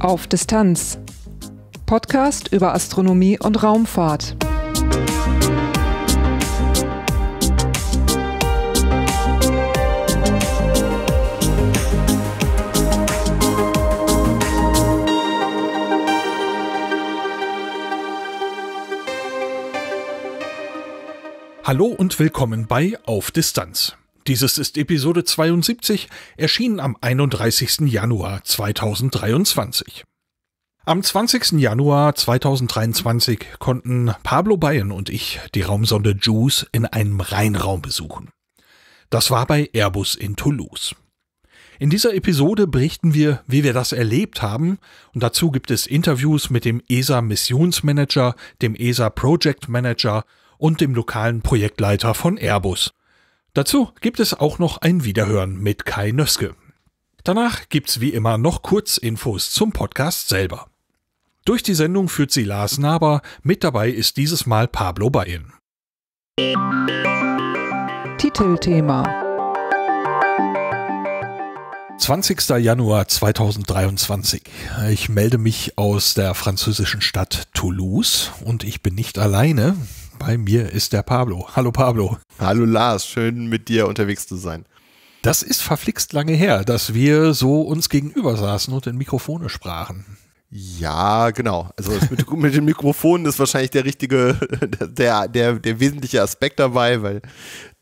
Auf Distanz. Podcast über Astronomie und Raumfahrt. Hallo und willkommen bei Auf Distanz. Dieses ist Episode 72, erschienen am 31. Januar 2023. Am 20. Januar 2023 konnten Pablo Bayern und ich die Raumsonde JUICE in einem Rheinraum besuchen. Das war bei Airbus in Toulouse. In dieser Episode berichten wir, wie wir das erlebt haben und dazu gibt es Interviews mit dem ESA Missionsmanager, dem ESA Project Manager und dem lokalen Projektleiter von Airbus, Dazu gibt es auch noch ein Wiederhören mit Kai Nöske. Danach gibt's wie immer noch kurz Infos zum Podcast selber. Durch die Sendung führt sie Lars Naber, mit dabei ist dieses Mal Pablo Bayern. Titelthema 20. Januar 2023. Ich melde mich aus der französischen Stadt Toulouse und ich bin nicht alleine. Bei mir ist der Pablo. Hallo Pablo. Hallo Lars, schön mit dir unterwegs zu sein. Das ist verflixt lange her, dass wir so uns gegenüber saßen und in Mikrofone sprachen. Ja, genau. Also mit, mit den Mikrofonen ist wahrscheinlich der richtige, der, der, der wesentliche Aspekt dabei, weil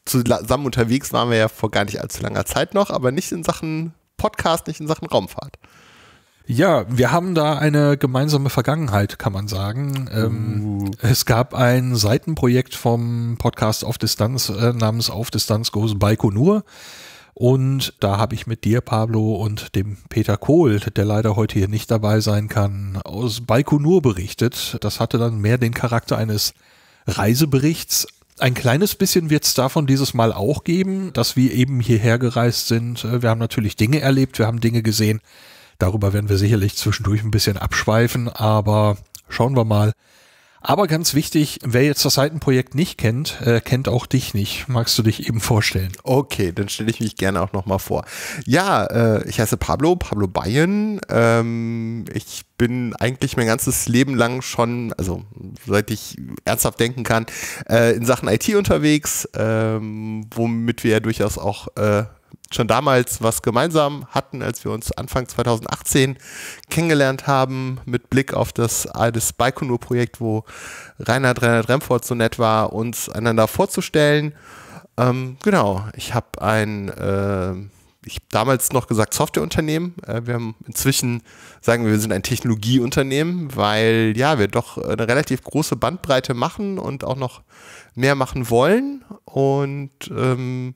zusammen unterwegs waren wir ja vor gar nicht allzu langer Zeit noch, aber nicht in Sachen Podcast, nicht in Sachen Raumfahrt. Ja, wir haben da eine gemeinsame Vergangenheit, kann man sagen. Ähm, uh. Es gab ein Seitenprojekt vom Podcast Auf Distanz äh, namens Auf Distanz Goes Baikonur. Und da habe ich mit dir, Pablo, und dem Peter Kohl, der leider heute hier nicht dabei sein kann, aus Baikonur berichtet. Das hatte dann mehr den Charakter eines Reiseberichts. Ein kleines bisschen wird es davon dieses Mal auch geben, dass wir eben hierher gereist sind. Äh, wir haben natürlich Dinge erlebt, wir haben Dinge gesehen, Darüber werden wir sicherlich zwischendurch ein bisschen abschweifen, aber schauen wir mal. Aber ganz wichtig, wer jetzt das Seitenprojekt nicht kennt, äh, kennt auch dich nicht. Magst du dich eben vorstellen? Okay, dann stelle ich mich gerne auch nochmal vor. Ja, äh, ich heiße Pablo, Pablo Bayern. Ähm, ich bin eigentlich mein ganzes Leben lang schon, also seit ich ernsthaft denken kann, äh, in Sachen IT unterwegs, ähm, womit wir ja durchaus auch äh, schon damals was gemeinsam hatten, als wir uns Anfang 2018 kennengelernt haben, mit Blick auf das Aldes Baikonur-Projekt, wo Reinhard Reinhard Remford so nett war, uns einander vorzustellen. Ähm, genau, ich habe ein, äh, ich damals noch gesagt Softwareunternehmen. Äh, wir haben inzwischen, sagen wir, wir sind ein Technologieunternehmen, weil ja, wir doch eine relativ große Bandbreite machen und auch noch mehr machen wollen und ähm,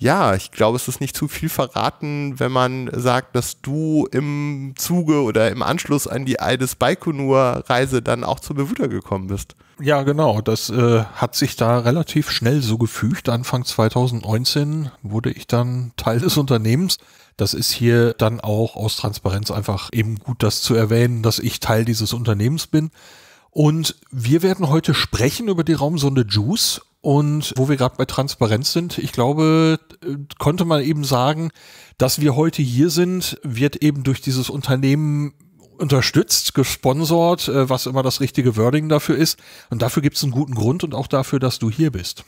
ja, ich glaube, es ist nicht zu viel verraten, wenn man sagt, dass du im Zuge oder im Anschluss an die Eides Baikonur-Reise dann auch zur Bewutter gekommen bist. Ja, genau. Das äh, hat sich da relativ schnell so gefügt. Anfang 2019 wurde ich dann Teil des Unternehmens. Das ist hier dann auch aus Transparenz einfach eben gut, das zu erwähnen, dass ich Teil dieses Unternehmens bin. Und wir werden heute sprechen über die Raumsonde JUICE und wo wir gerade bei Transparenz sind, ich glaube, äh, konnte man eben sagen, dass wir heute hier sind, wird eben durch dieses Unternehmen unterstützt, gesponsort, äh, was immer das richtige Wording dafür ist. Und dafür gibt es einen guten Grund und auch dafür, dass du hier bist.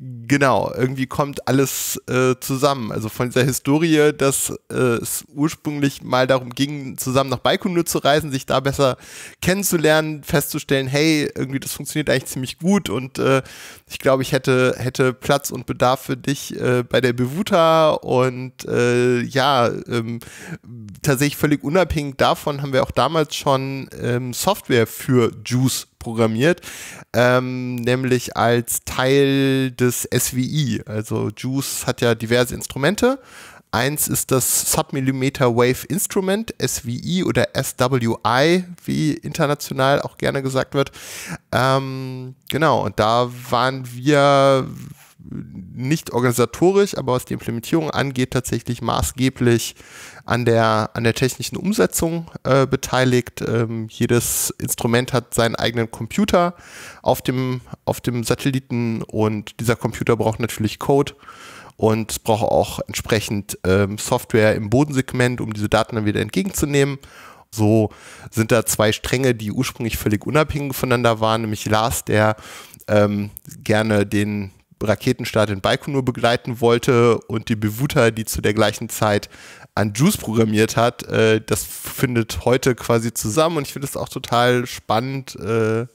Genau, irgendwie kommt alles äh, zusammen. Also von dieser Historie, dass äh, es ursprünglich mal darum ging, zusammen nach Baikonur zu reisen, sich da besser kennenzulernen, festzustellen, hey, irgendwie das funktioniert eigentlich ziemlich gut und äh, ich glaube, ich hätte, hätte Platz und Bedarf für dich äh, bei der Bewuta und äh, ja, ähm, tatsächlich völlig unabhängig davon haben wir auch damals schon ähm, Software für Juice programmiert, ähm, nämlich als Teil des SVI. Also Juice hat ja diverse Instrumente. Eins ist das Submillimeter Wave Instrument, SVI oder SWI, wie international auch gerne gesagt wird. Ähm, genau, und da waren wir nicht organisatorisch, aber was die Implementierung angeht, tatsächlich maßgeblich an der, an der technischen Umsetzung äh, beteiligt. Ähm, jedes Instrument hat seinen eigenen Computer auf dem, auf dem Satelliten und dieser Computer braucht natürlich Code und es braucht auch entsprechend ähm, Software im Bodensegment, um diese Daten dann wieder entgegenzunehmen. So sind da zwei Stränge, die ursprünglich völlig unabhängig voneinander waren, nämlich Lars, der ähm, gerne den Raketenstart in Baikonur begleiten wollte und die Bewuta, die zu der gleichen Zeit an Juice programmiert hat, äh, das findet heute quasi zusammen und ich finde es auch total spannend, äh,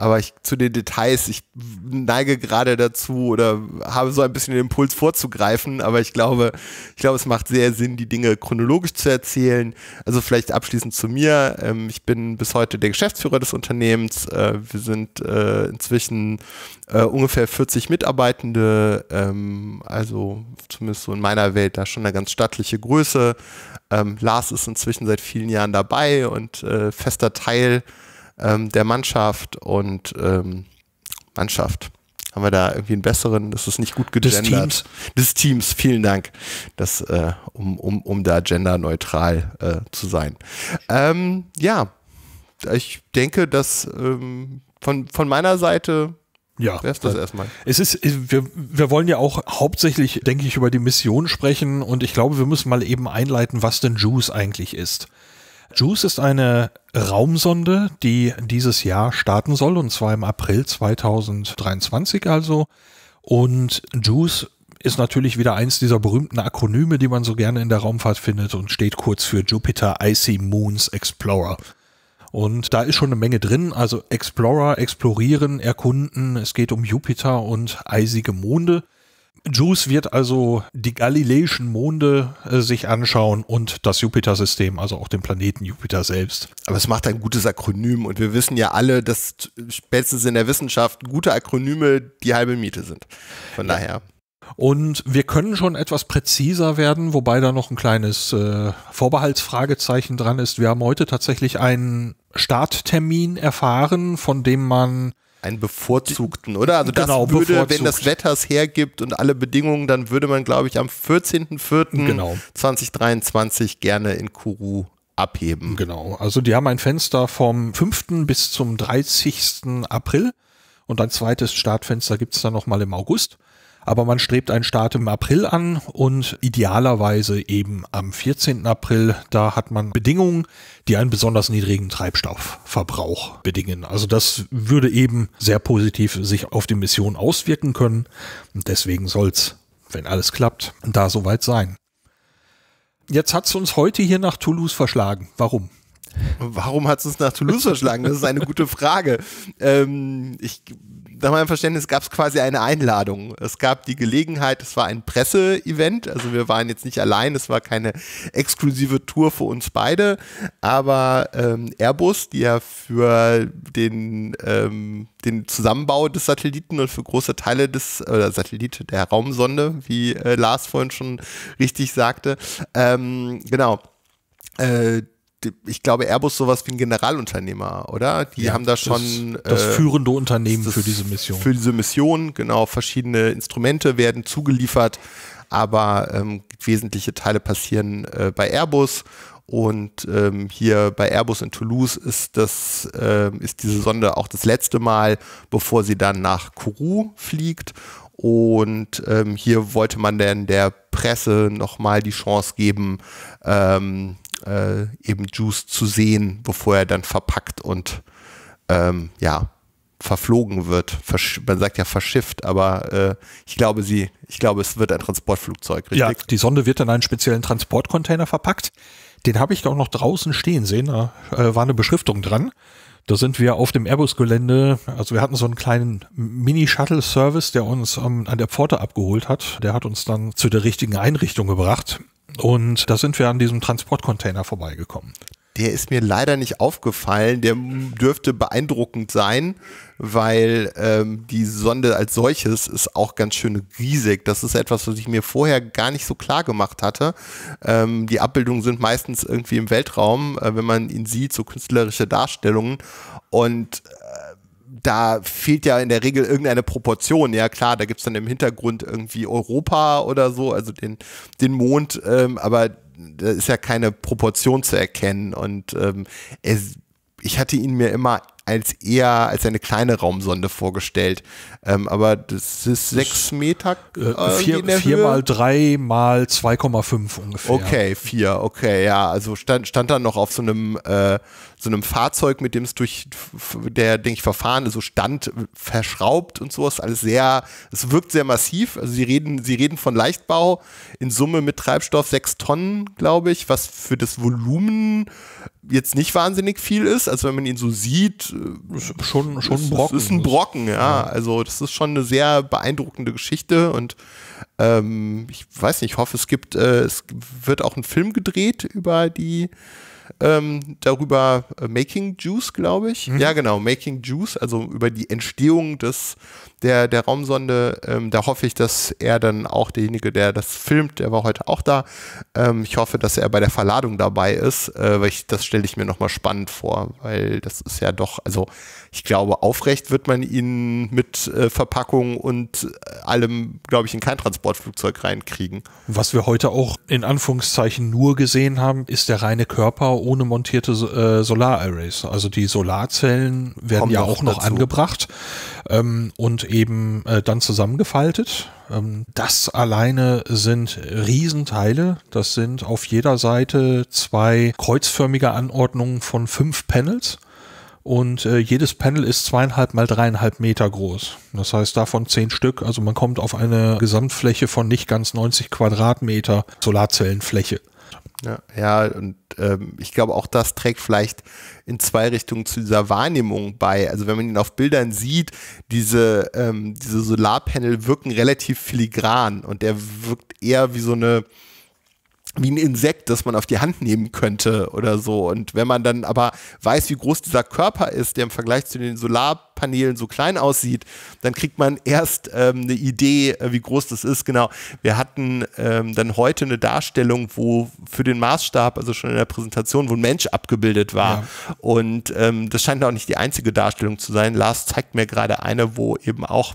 aber ich, zu den Details, ich neige gerade dazu oder habe so ein bisschen den Impuls vorzugreifen, aber ich glaube, ich glaube, es macht sehr Sinn, die Dinge chronologisch zu erzählen. Also vielleicht abschließend zu mir. Ähm, ich bin bis heute der Geschäftsführer des Unternehmens. Äh, wir sind äh, inzwischen äh, ungefähr 40 Mitarbeitende, ähm, also zumindest so in meiner Welt da schon eine ganz stattliche Größe. Ähm, Lars ist inzwischen seit vielen Jahren dabei und äh, fester Teil ähm, der Mannschaft und ähm, Mannschaft. Haben wir da irgendwie einen besseren? Das ist nicht gut gegendert. Des Teams. Des Teams, vielen Dank. Das, äh, um, um, um da genderneutral äh, zu sein. Ähm, ja, ich denke, dass ähm, von, von meiner Seite ja. Wär's das erstmal. Es ist, äh, wir, wir wollen ja auch hauptsächlich, denke ich, über die Mission sprechen und ich glaube, wir müssen mal eben einleiten, was denn Juice eigentlich ist. JUICE ist eine Raumsonde, die dieses Jahr starten soll, und zwar im April 2023 also. Und JUICE ist natürlich wieder eins dieser berühmten Akronyme, die man so gerne in der Raumfahrt findet und steht kurz für Jupiter Icy Moons Explorer. Und da ist schon eine Menge drin, also Explorer, explorieren, erkunden. Es geht um Jupiter und eisige Monde. Juice wird also die galileischen Monde äh, sich anschauen und das Jupiter-System, also auch den Planeten Jupiter selbst. Aber es macht ein gutes Akronym und wir wissen ja alle, dass spätestens in der Wissenschaft gute Akronyme die halbe Miete sind. Von daher. Und wir können schon etwas präziser werden, wobei da noch ein kleines äh, Vorbehaltsfragezeichen dran ist. Wir haben heute tatsächlich einen Starttermin erfahren, von dem man einen bevorzugten, oder? Also genau, das würde, bevorzugt. wenn das Wetter es hergibt und alle Bedingungen, dann würde man, glaube ich, am 14.04.2023 genau. 2023 gerne in Kuru abheben. Genau, also die haben ein Fenster vom 5. bis zum 30. April und ein zweites Startfenster gibt es dann nochmal im August aber man strebt einen Start im April an und idealerweise eben am 14. April. Da hat man Bedingungen, die einen besonders niedrigen Treibstoffverbrauch bedingen. Also das würde eben sehr positiv sich auf die Mission auswirken können. Und deswegen soll es, wenn alles klappt, da soweit sein. Jetzt hat es uns heute hier nach Toulouse verschlagen. Warum? Warum hat es uns nach Toulouse verschlagen? Das ist eine gute Frage. Ähm, ich nach meinem Verständnis gab es quasi eine Einladung. Es gab die Gelegenheit, es war ein Presseevent, also wir waren jetzt nicht allein, es war keine exklusive Tour für uns beide, aber ähm, Airbus, die ja für den, ähm, den Zusammenbau des Satelliten und für große Teile des oder Satellit der Raumsonde, wie äh, Lars vorhin schon richtig sagte, ähm, genau. Äh, ich glaube, Airbus sowas wie ein Generalunternehmer, oder? Die ja, haben da schon. Das, äh, das führende Unternehmen das, für diese Mission. Für diese Mission, genau. Verschiedene Instrumente werden zugeliefert, aber ähm, wesentliche Teile passieren äh, bei Airbus. Und ähm, hier bei Airbus in Toulouse ist das äh, ist diese Sonde auch das letzte Mal, bevor sie dann nach Kourou fliegt. Und ähm, hier wollte man denn der Presse nochmal die Chance geben, ähm, äh, eben Juice zu sehen, bevor er dann verpackt und ähm, ja, verflogen wird. Versch man sagt ja verschifft, aber äh, ich glaube, sie, ich glaube, es wird ein Transportflugzeug, richtig? Ja, die Sonde wird in einen speziellen Transportcontainer verpackt. Den habe ich doch noch draußen stehen sehen. Da äh, war eine Beschriftung dran. Da sind wir auf dem Airbus-Gelände, also wir hatten so einen kleinen Mini-Shuttle-Service, der uns ähm, an der Pforte abgeholt hat. Der hat uns dann zu der richtigen Einrichtung gebracht. Und da sind wir an diesem Transportcontainer vorbeigekommen. Der ist mir leider nicht aufgefallen. Der dürfte beeindruckend sein, weil ähm, die Sonde als solches ist auch ganz schön riesig. Das ist etwas, was ich mir vorher gar nicht so klar gemacht hatte. Ähm, die Abbildungen sind meistens irgendwie im Weltraum, äh, wenn man ihn sieht, so künstlerische Darstellungen. Und da fehlt ja in der Regel irgendeine Proportion. Ja, klar, da gibt es dann im Hintergrund irgendwie Europa oder so, also den, den Mond, ähm, aber da ist ja keine Proportion zu erkennen. Und ähm, es, ich hatte ihn mir immer als eher als eine kleine Raumsonde vorgestellt. Ähm, aber das ist sechs Meter. Äh, äh vier, vier mal drei mal 2,5 ungefähr. Okay, vier, okay, ja. Also stand, stand dann noch auf so einem äh, so einem Fahrzeug, mit dem es durch der, denke ich, Verfahren so stand, verschraubt und sowas. Alles sehr, es wirkt sehr massiv. Also sie reden, sie reden von Leichtbau in Summe mit Treibstoff sechs Tonnen, glaube ich, was für das Volumen jetzt nicht wahnsinnig viel ist. Also wenn man ihn so sieht, äh, schon, schon ein Brocken. Ist ein Brocken, ja. Also das ist schon eine sehr beeindruckende Geschichte und ähm, ich weiß nicht, ich hoffe, es gibt, äh, es wird auch ein Film gedreht über die ähm, darüber äh, Making Juice, glaube ich. Mhm. Ja, genau, Making Juice, also über die Entstehung des, der, der Raumsonde. Ähm, da hoffe ich, dass er dann auch derjenige, der das filmt, der war heute auch da. Ähm, ich hoffe, dass er bei der Verladung dabei ist, äh, weil ich, das stelle ich mir nochmal spannend vor, weil das ist ja doch, also ich glaube, aufrecht wird man ihn mit äh, Verpackung und äh, allem, glaube ich, in kein Transportflugzeug reinkriegen. Was wir heute auch in Anführungszeichen nur gesehen haben, ist der reine Körper Genau ohne montierte äh, Solararrays. Also die Solarzellen werden Kommt ja auch noch dazu. angebracht ähm, und eben äh, dann zusammengefaltet. Ähm, das alleine sind Riesenteile. Das sind auf jeder Seite zwei kreuzförmige Anordnungen von fünf Panels und äh, jedes Panel ist zweieinhalb mal dreieinhalb Meter groß. Das heißt, davon zehn Stück. Also man kommt auf eine Gesamtfläche von nicht ganz 90 Quadratmeter Solarzellenfläche. Ja, ja und ähm, ich glaube, auch das trägt vielleicht in zwei Richtungen zu dieser Wahrnehmung bei. Also wenn man ihn auf Bildern sieht, diese, ähm, diese Solarpanel wirken relativ filigran und der wirkt eher wie so eine, wie ein Insekt, das man auf die Hand nehmen könnte oder so. Und wenn man dann aber weiß, wie groß dieser Körper ist, der im Vergleich zu den Solarpanelen so klein aussieht, dann kriegt man erst ähm, eine Idee, äh, wie groß das ist. Genau, wir hatten ähm, dann heute eine Darstellung, wo für den Maßstab, also schon in der Präsentation, wo ein Mensch abgebildet war. Ja. Und ähm, das scheint auch nicht die einzige Darstellung zu sein. Lars zeigt mir gerade eine, wo eben auch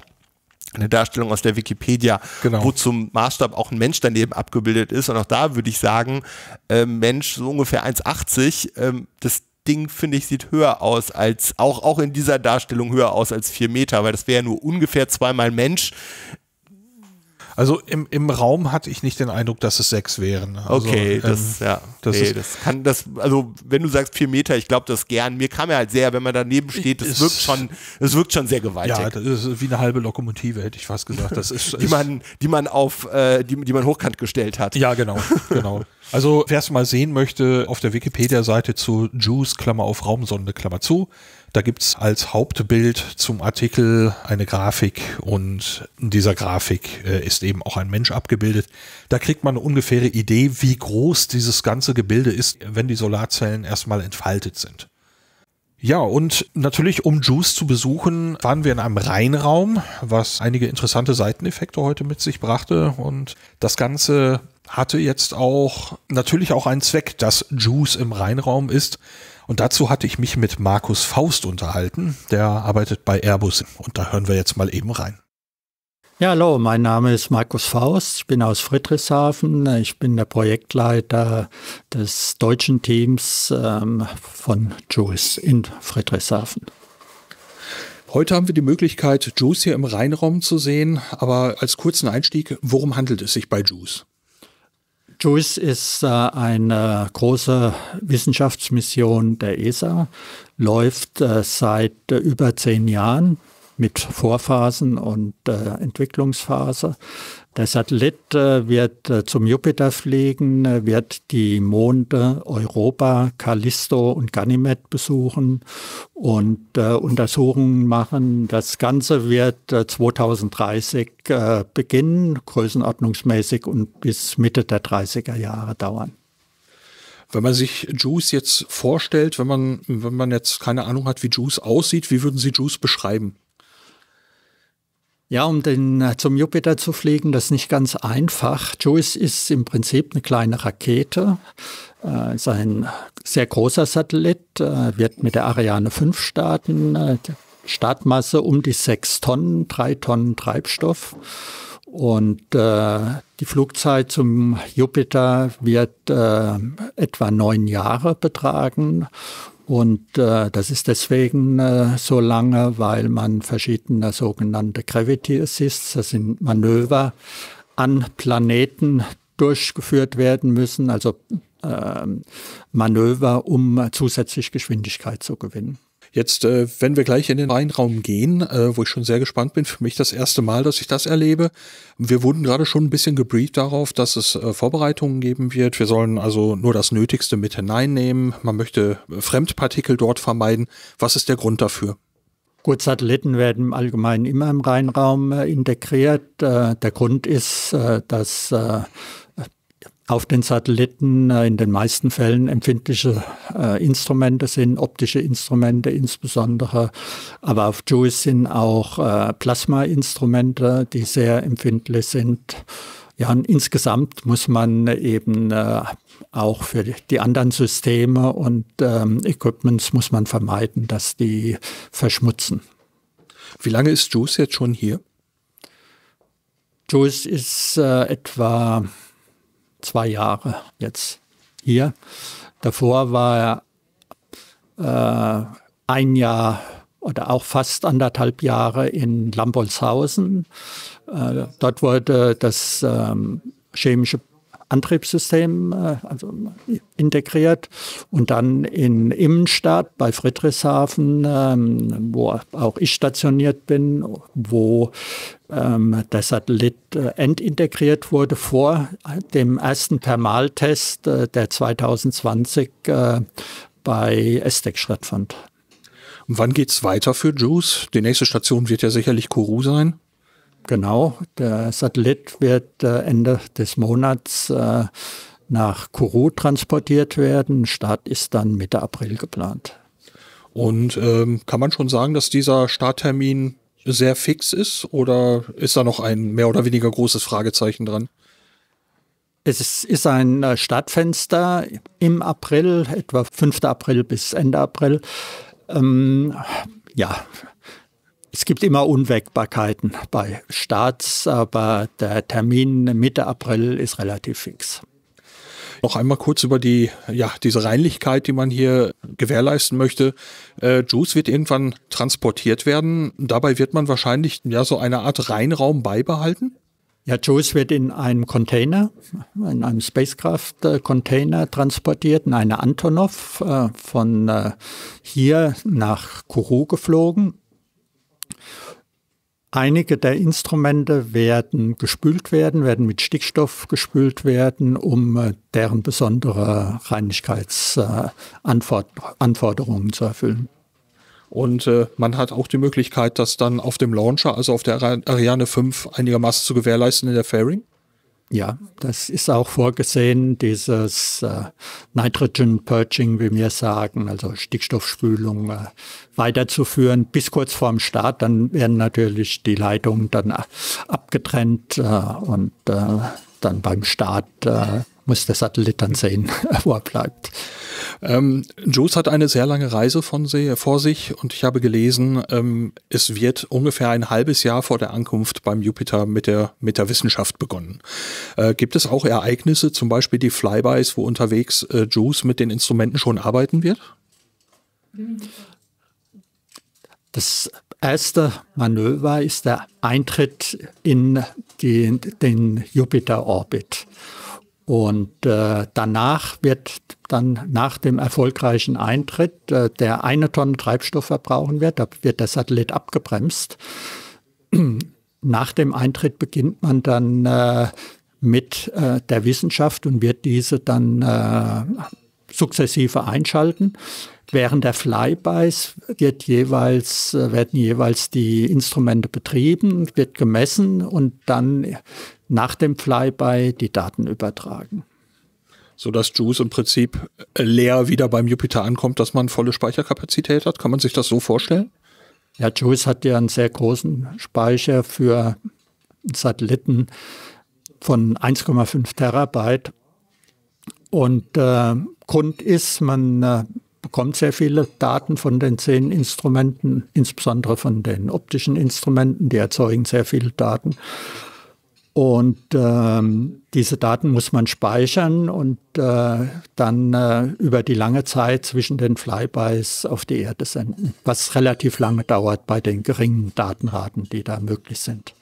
eine Darstellung aus der Wikipedia, genau. wo zum Maßstab auch ein Mensch daneben abgebildet ist. Und auch da würde ich sagen, äh, Mensch, so ungefähr 1,80, ähm, das Ding, finde ich, sieht höher aus als, auch, auch in dieser Darstellung höher aus als vier Meter, weil das wäre ja nur ungefähr zweimal Mensch also im, im Raum hatte ich nicht den Eindruck, dass es sechs wären. Also, okay, ähm, das, ähm, ja. Das, nee, das kann, das, also wenn du sagst vier Meter, ich glaube das gern. Mir kam ja halt sehr, wenn man daneben steht, das wirkt schon, das wirkt schon sehr gewaltig. Ja, das ist wie eine halbe Lokomotive, hätte ich fast gesagt. Das ist, die man, die man auf, äh, die, die man hochkant gestellt hat. Ja, genau, genau. Also wer es mal sehen möchte, auf der Wikipedia-Seite zu Juice, Klammer auf Raumsonde, Klammer zu, da gibt es als Hauptbild zum Artikel eine Grafik und in dieser Grafik äh, ist eben auch ein Mensch abgebildet. Da kriegt man eine ungefähre Idee, wie groß dieses ganze Gebilde ist, wenn die Solarzellen erstmal entfaltet sind. Ja, und natürlich, um Juice zu besuchen, waren wir in einem Rheinraum, was einige interessante Seiteneffekte heute mit sich brachte. Und das Ganze hatte jetzt auch natürlich auch einen Zweck, dass Juice im Rheinraum ist. Und dazu hatte ich mich mit Markus Faust unterhalten, der arbeitet bei Airbus und da hören wir jetzt mal eben rein. Ja, hallo, mein Name ist Markus Faust, ich bin aus Friedrichshafen, ich bin der Projektleiter des deutschen Teams ähm, von JUICE in Friedrichshafen. Heute haben wir die Möglichkeit, Juice hier im Rheinraum zu sehen, aber als kurzen Einstieg, worum handelt es sich bei Juice? JUICE ist äh, eine große Wissenschaftsmission der ESA, läuft äh, seit äh, über zehn Jahren mit Vorphasen und äh, Entwicklungsphase. Der Satellit äh, wird äh, zum Jupiter fliegen, äh, wird die Monde Europa, Callisto und Ganymed besuchen und Untersuchungen machen. Das Ganze wird 2030 beginnen, größenordnungsmäßig und bis Mitte der 30er Jahre dauern. Wenn man sich Juice jetzt vorstellt, wenn man, wenn man jetzt keine Ahnung hat, wie Juice aussieht, wie würden Sie Juice beschreiben? Ja, um den, äh, zum Jupiter zu fliegen, das ist nicht ganz einfach. JUICE ist im Prinzip eine kleine Rakete, äh, ist ein sehr großer Satellit, äh, wird mit der Ariane 5 starten, äh, Startmasse um die 6 Tonnen, 3 Tonnen Treibstoff. Und äh, die Flugzeit zum Jupiter wird äh, etwa neun Jahre betragen. Und äh, das ist deswegen äh, so lange, weil man verschiedene sogenannte Gravity Assists, das sind Manöver, an Planeten durchgeführt werden müssen, also äh, Manöver, um zusätzlich Geschwindigkeit zu gewinnen. Jetzt, äh, wenn wir gleich in den Weinraum gehen, äh, wo ich schon sehr gespannt bin, für mich das erste Mal, dass ich das erlebe. Wir wurden gerade schon ein bisschen gebrieft darauf, dass es äh, Vorbereitungen geben wird. Wir sollen also nur das Nötigste mit hineinnehmen. Man möchte äh, Fremdpartikel dort vermeiden. Was ist der Grund dafür? Gut, Satelliten werden im Allgemeinen immer im Rheinraum äh, integriert. Äh, der Grund ist, dass auf den Satelliten äh, in den meisten Fällen empfindliche äh, Instrumente sind, optische Instrumente insbesondere. Aber auf JUICE sind auch äh, Plasma-Instrumente, die sehr empfindlich sind. Ja, und insgesamt muss man eben äh, auch für die anderen Systeme und ähm, Equipments muss man vermeiden, dass die verschmutzen. Wie lange ist JUICE jetzt schon hier? JUICE ist äh, etwa zwei Jahre jetzt hier. Davor war er äh, ein Jahr oder auch fast anderthalb Jahre in Lambolshausen. Äh, dort wurde das ähm, chemische Antriebssystem äh, also integriert und dann in Immenstadt bei Friedrichshafen, ähm, wo auch ich stationiert bin, wo ähm, der Satellit äh, entintegriert wurde vor dem ersten Thermaltest, äh, der 2020 äh, bei Estec stattfand. Und wann geht es weiter für Juice? Die nächste Station wird ja sicherlich Kourou sein. Genau, der Satellit wird äh, Ende des Monats äh, nach Kourou transportiert werden. Start ist dann Mitte April geplant. Und ähm, kann man schon sagen, dass dieser Starttermin sehr fix ist oder ist da noch ein mehr oder weniger großes Fragezeichen dran? Es ist, ein äh, Startfenster im April, etwa 5. April bis Ende April. Ähm, ja, es gibt immer Unwägbarkeiten bei Starts, aber der Termin Mitte April ist relativ fix. Noch einmal kurz über die, ja, diese Reinlichkeit, die man hier gewährleisten möchte. Äh, Juice wird irgendwann transportiert werden. Dabei wird man wahrscheinlich ja so eine Art Reinraum beibehalten. Ja, Juice wird in einem Container, in einem Spacecraft-Container transportiert, in einer Antonov äh, von äh, hier nach Kourou geflogen. Einige der Instrumente werden gespült werden, werden mit Stickstoff gespült werden, um äh, deren besondere Reinigkeitsanforderungen zu erfüllen. Und äh, man hat auch die Möglichkeit, das dann auf dem Launcher, also auf der Ariane 5, einigermaßen zu gewährleisten in der Fairing? Ja, das ist auch vorgesehen, dieses äh, Nitrogen Purging, wie wir sagen, also Stickstoffspülung äh, weiterzuführen bis kurz vorm Start. Dann werden natürlich die Leitungen dann äh, abgetrennt äh, und äh, dann beim Start äh, muss der Satellit dann sehen, wo er bleibt. Ähm, Jules hat eine sehr lange Reise von sie, äh, vor sich und ich habe gelesen, ähm, es wird ungefähr ein halbes Jahr vor der Ankunft beim Jupiter mit der, mit der Wissenschaft begonnen. Äh, gibt es auch Ereignisse, zum Beispiel die Flybys, wo unterwegs äh, Jules mit den Instrumenten schon arbeiten wird? Das erste Manöver ist der Eintritt in die, den Jupiter-Orbit. Und äh, danach wird dann nach dem erfolgreichen Eintritt, äh, der eine Tonne Treibstoff verbrauchen wird, da wird der Satellit abgebremst. Nach dem Eintritt beginnt man dann äh, mit äh, der Wissenschaft und wird diese dann äh, sukzessive einschalten. Während der Flybys wird jeweils, äh, werden jeweils die Instrumente betrieben, wird gemessen und dann nach dem Flyby die Daten übertragen. Sodass Juice im Prinzip leer wieder beim Jupiter ankommt, dass man volle Speicherkapazität hat. Kann man sich das so vorstellen? Ja, Juice hat ja einen sehr großen Speicher für Satelliten von 1,5 Terabyte. Und äh, Grund ist, man äh, bekommt sehr viele Daten von den zehn Instrumenten, insbesondere von den optischen Instrumenten, die erzeugen sehr viele Daten. Und ähm, diese Daten muss man speichern und äh, dann äh, über die lange Zeit zwischen den Flybys auf die Erde senden, was relativ lange dauert bei den geringen Datenraten, die da möglich sind.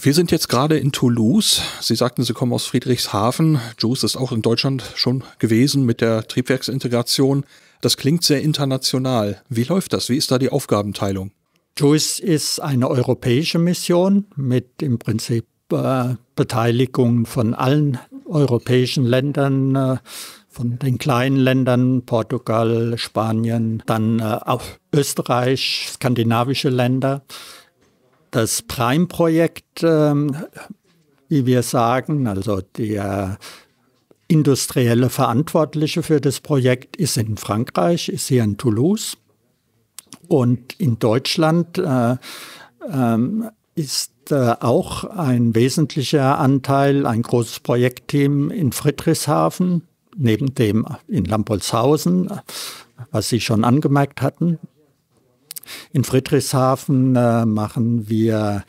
Wir sind jetzt gerade in Toulouse. Sie sagten, Sie kommen aus Friedrichshafen. Juice ist auch in Deutschland schon gewesen mit der Triebwerksintegration. Das klingt sehr international. Wie läuft das? Wie ist da die Aufgabenteilung? JUICE ist eine europäische Mission mit im Prinzip Beteiligung von allen europäischen Ländern, äh, von den kleinen Ländern, Portugal, Spanien, dann äh, auch Österreich, skandinavische Länder. Das Prime-Projekt, ähm, wie wir sagen, also der industrielle Verantwortliche für das Projekt ist in Frankreich, ist hier in Toulouse. Und in Deutschland äh, ähm, ist äh, auch ein wesentlicher Anteil, ein großes Projektteam in Friedrichshafen, neben dem in Lampolzhausen, was Sie schon angemerkt hatten. In Friedrichshafen äh, machen wir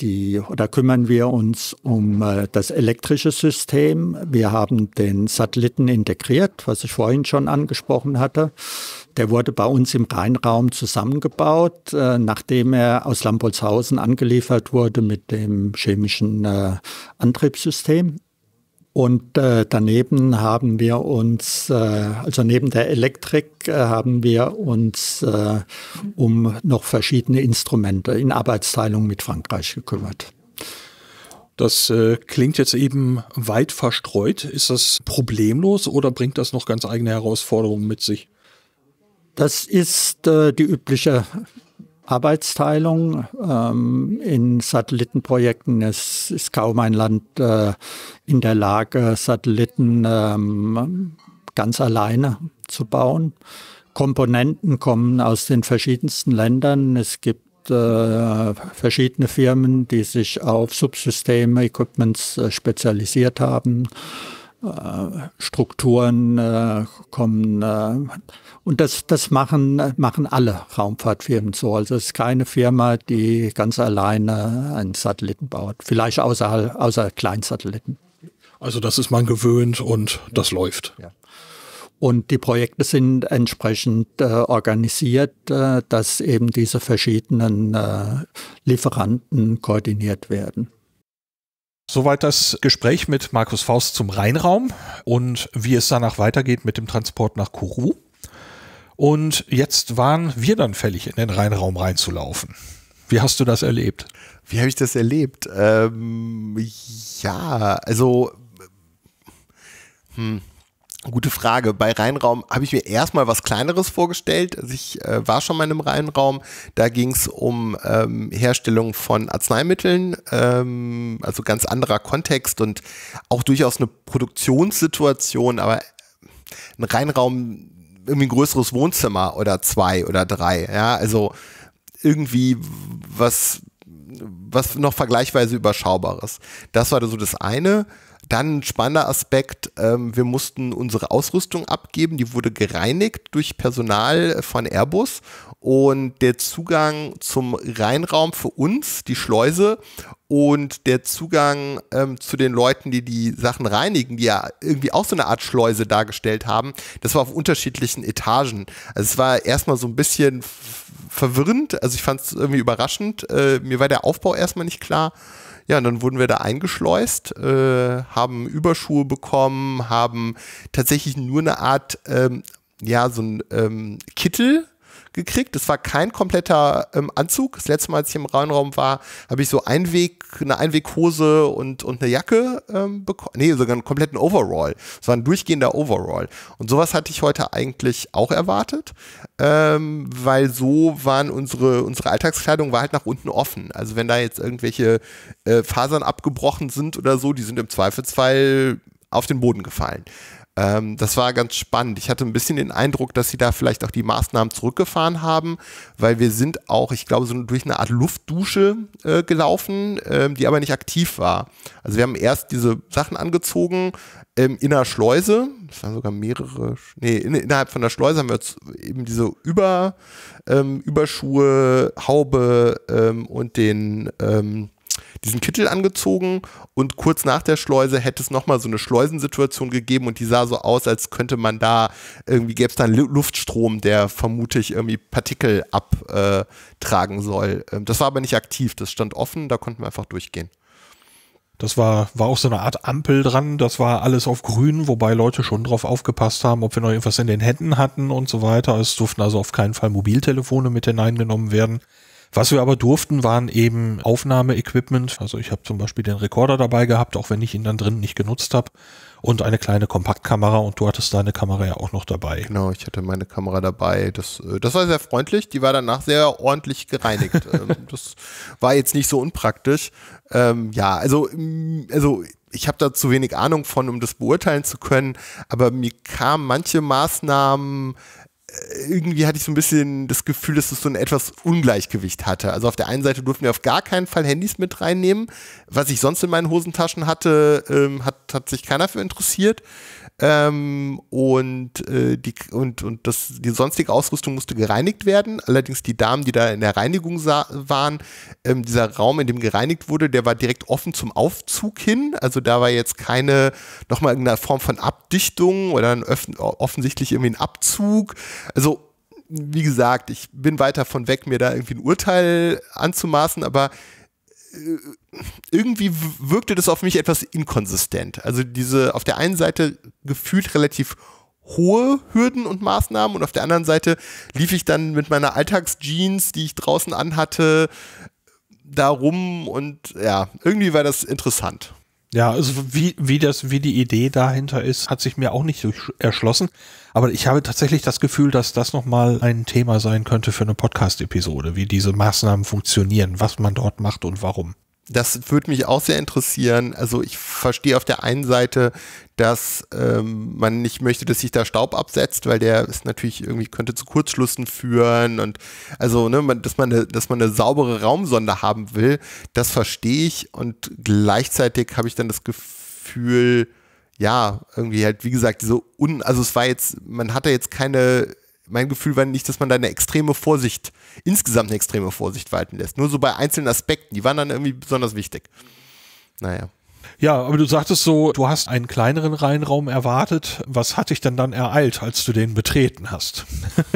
die oder kümmern wir uns um äh, das elektrische System. Wir haben den Satelliten integriert, was ich vorhin schon angesprochen hatte. Der wurde bei uns im Rheinraum zusammengebaut, äh, nachdem er aus Lampolzhausen angeliefert wurde mit dem chemischen äh, Antriebssystem. Und äh, daneben haben wir uns, äh, also neben der Elektrik, äh, haben wir uns äh, um noch verschiedene Instrumente in Arbeitsteilung mit Frankreich gekümmert. Das äh, klingt jetzt eben weit verstreut. Ist das problemlos oder bringt das noch ganz eigene Herausforderungen mit sich? Das ist äh, die übliche Arbeitsteilung. Ähm, in Satellitenprojekten es ist kaum ein Land äh, in der Lage, Satelliten ähm, ganz alleine zu bauen. Komponenten kommen aus den verschiedensten Ländern. Es gibt äh, verschiedene Firmen, die sich auf Subsysteme, Equipments äh, spezialisiert haben. Äh, Strukturen äh, kommen. Äh, und das, das machen, machen alle Raumfahrtfirmen so. Also es ist keine Firma, die ganz alleine einen Satelliten baut. Vielleicht außer, außer Kleinsatelliten. Also das ist man gewöhnt und das läuft. Ja. Und die Projekte sind entsprechend äh, organisiert, äh, dass eben diese verschiedenen äh, Lieferanten koordiniert werden. Soweit das Gespräch mit Markus Faust zum Rheinraum und wie es danach weitergeht mit dem Transport nach Kourou. Und jetzt waren wir dann fällig, in den Rheinraum reinzulaufen. Wie hast du das erlebt? Wie habe ich das erlebt? Ähm, ja, also hm, Gute Frage. Bei Reinraum habe ich mir erstmal was Kleineres vorgestellt. Also ich äh, war schon mal in einem Reinraum. Da ging es um ähm, Herstellung von Arzneimitteln, ähm, also ganz anderer Kontext und auch durchaus eine Produktionssituation, aber ein Reinraum, irgendwie ein größeres Wohnzimmer oder zwei oder drei. Ja, also irgendwie was, was noch vergleichsweise überschaubares. Das war so das eine. Dann ein spannender Aspekt, ähm, wir mussten unsere Ausrüstung abgeben, die wurde gereinigt durch Personal von Airbus und der Zugang zum Rheinraum für uns, die Schleuse und der Zugang ähm, zu den Leuten, die die Sachen reinigen, die ja irgendwie auch so eine Art Schleuse dargestellt haben, das war auf unterschiedlichen Etagen. Also es war erstmal so ein bisschen verwirrend, also ich fand es irgendwie überraschend, äh, mir war der Aufbau erstmal nicht klar. Ja, und dann wurden wir da eingeschleust, äh, haben Überschuhe bekommen, haben tatsächlich nur eine Art, ähm, ja, so ein ähm, Kittel gekriegt. Es war kein kompletter ähm, Anzug. Das letzte Mal, als ich im Raumraum war, habe ich so Einweg, eine Einweghose und, und eine Jacke ähm, bekommen. Nee, sogar einen kompletten Overall. Es war ein durchgehender Overall. Und sowas hatte ich heute eigentlich auch erwartet, ähm, weil so waren unsere, unsere Alltagskleidung war halt nach unten offen. Also wenn da jetzt irgendwelche äh, Fasern abgebrochen sind oder so, die sind im Zweifelsfall auf den Boden gefallen. Ähm, das war ganz spannend. Ich hatte ein bisschen den Eindruck, dass sie da vielleicht auch die Maßnahmen zurückgefahren haben, weil wir sind auch, ich glaube, so durch eine Art Luftdusche äh, gelaufen, ähm, die aber nicht aktiv war. Also wir haben erst diese Sachen angezogen ähm, in der Schleuse. Das waren sogar mehrere, nee, in, innerhalb von der Schleuse haben wir jetzt eben diese Über, ähm, Überschuhe, Haube ähm, und den ähm, diesen Kittel angezogen und kurz nach der Schleuse hätte es nochmal so eine Schleusensituation gegeben und die sah so aus, als könnte man da irgendwie gäbe es da einen Luftstrom, der vermutlich irgendwie Partikel abtragen soll. Ähm, das war aber nicht aktiv, das stand offen, da konnten wir einfach durchgehen. Das war, war auch so eine Art Ampel dran. Das war alles auf grün, wobei Leute schon drauf aufgepasst haben, ob wir noch irgendwas in den Händen hatten und so weiter. Es durften also auf keinen Fall Mobiltelefone mit hineingenommen werden. Was wir aber durften, waren eben Aufnahmeequipment. Also ich habe zum Beispiel den Rekorder dabei gehabt, auch wenn ich ihn dann drin nicht genutzt habe. Und eine kleine Kompaktkamera und du hattest deine Kamera ja auch noch dabei. Genau, ich hatte meine Kamera dabei. Das, äh, das war sehr freundlich, die war danach sehr ordentlich gereinigt. Ähm, das war jetzt nicht so unpraktisch. Ähm, ja, also, mm, also ich habe da zu wenig Ahnung von, um das beurteilen zu können, aber mir kamen manche Maßnahmen äh, irgendwie hatte ich so ein bisschen das Gefühl, dass es so ein etwas Ungleichgewicht hatte. Also auf der einen Seite durften wir auf gar keinen Fall Handys mit reinnehmen. Was ich sonst in meinen Hosentaschen hatte, ähm, hat, hat sich keiner für interessiert. Ähm, und, äh, die, und, und das, die sonstige Ausrüstung musste gereinigt werden. Allerdings die Damen, die da in der Reinigung sah, waren, ähm, dieser Raum, in dem gereinigt wurde, der war direkt offen zum Aufzug hin. Also da war jetzt keine nochmal irgendeine Form von Abdichtung oder ein offensichtlich irgendwie ein Abzug. Also wie gesagt, ich bin weiter von weg, mir da irgendwie ein Urteil anzumaßen, aber äh, irgendwie wirkte das auf mich etwas inkonsistent. Also diese auf der einen Seite gefühlt relativ hohe Hürden und Maßnahmen und auf der anderen Seite lief ich dann mit meiner Alltagsjeans, die ich draußen anhatte, da rum und ja, irgendwie war das interessant. Ja, also wie, wie das, wie die Idee dahinter ist, hat sich mir auch nicht so erschlossen. Aber ich habe tatsächlich das Gefühl, dass das nochmal ein Thema sein könnte für eine Podcast-Episode, wie diese Maßnahmen funktionieren, was man dort macht und warum. Das würde mich auch sehr interessieren. Also ich verstehe auf der einen Seite, dass ähm, man nicht möchte, dass sich da Staub absetzt, weil der ist natürlich irgendwie könnte zu Kurzschlüssen führen und also ne, man, dass man dass man eine saubere Raumsonde haben will, das verstehe ich und gleichzeitig habe ich dann das Gefühl, ja, irgendwie halt, wie gesagt, so un, also es war jetzt, man hatte jetzt keine, mein Gefühl war nicht, dass man da eine extreme Vorsicht, insgesamt eine extreme Vorsicht walten lässt. Nur so bei einzelnen Aspekten, die waren dann irgendwie besonders wichtig. Naja. Ja, aber du sagtest so, du hast einen kleineren Reihenraum erwartet. Was hat dich denn dann ereilt, als du den betreten hast?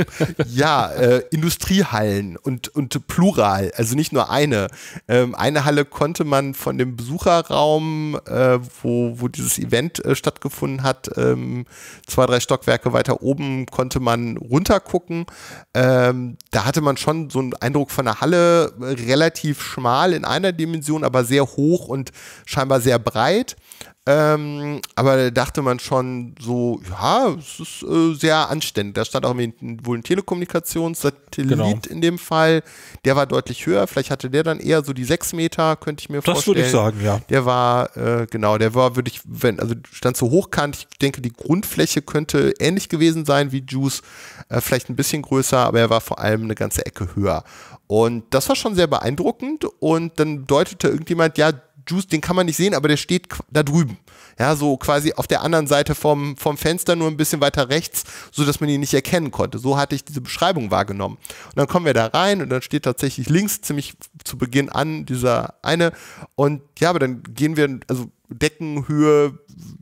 ja, äh, Industriehallen und, und plural, also nicht nur eine. Ähm, eine Halle konnte man von dem Besucherraum, äh, wo, wo dieses Event äh, stattgefunden hat, ähm, zwei, drei Stockwerke weiter oben konnte man runtergucken. Ähm, da hatte man schon so einen Eindruck von der Halle, äh, relativ schmal in einer Dimension, aber sehr hoch und scheinbar sehr breit breit. Ähm, aber dachte man schon so, ja, es ist äh, sehr anständig. Da stand auch wohl ein Telekommunikationssatellit genau. in dem Fall. Der war deutlich höher. Vielleicht hatte der dann eher so die sechs Meter, könnte ich mir das vorstellen. Das würde ich sagen, ja. Der war, äh, genau, der war, würde ich, wenn, also stand so hochkant. Ich denke, die Grundfläche könnte ähnlich gewesen sein wie Juice. Äh, vielleicht ein bisschen größer, aber er war vor allem eine ganze Ecke höher. Und das war schon sehr beeindruckend. Und dann deutete irgendjemand, ja, Juice, den kann man nicht sehen, aber der steht da drüben. Ja, so quasi auf der anderen Seite vom, vom Fenster, nur ein bisschen weiter rechts, sodass man ihn nicht erkennen konnte. So hatte ich diese Beschreibung wahrgenommen. Und dann kommen wir da rein und dann steht tatsächlich links ziemlich zu Beginn an dieser eine. Und ja, aber dann gehen wir, also Deckenhöhe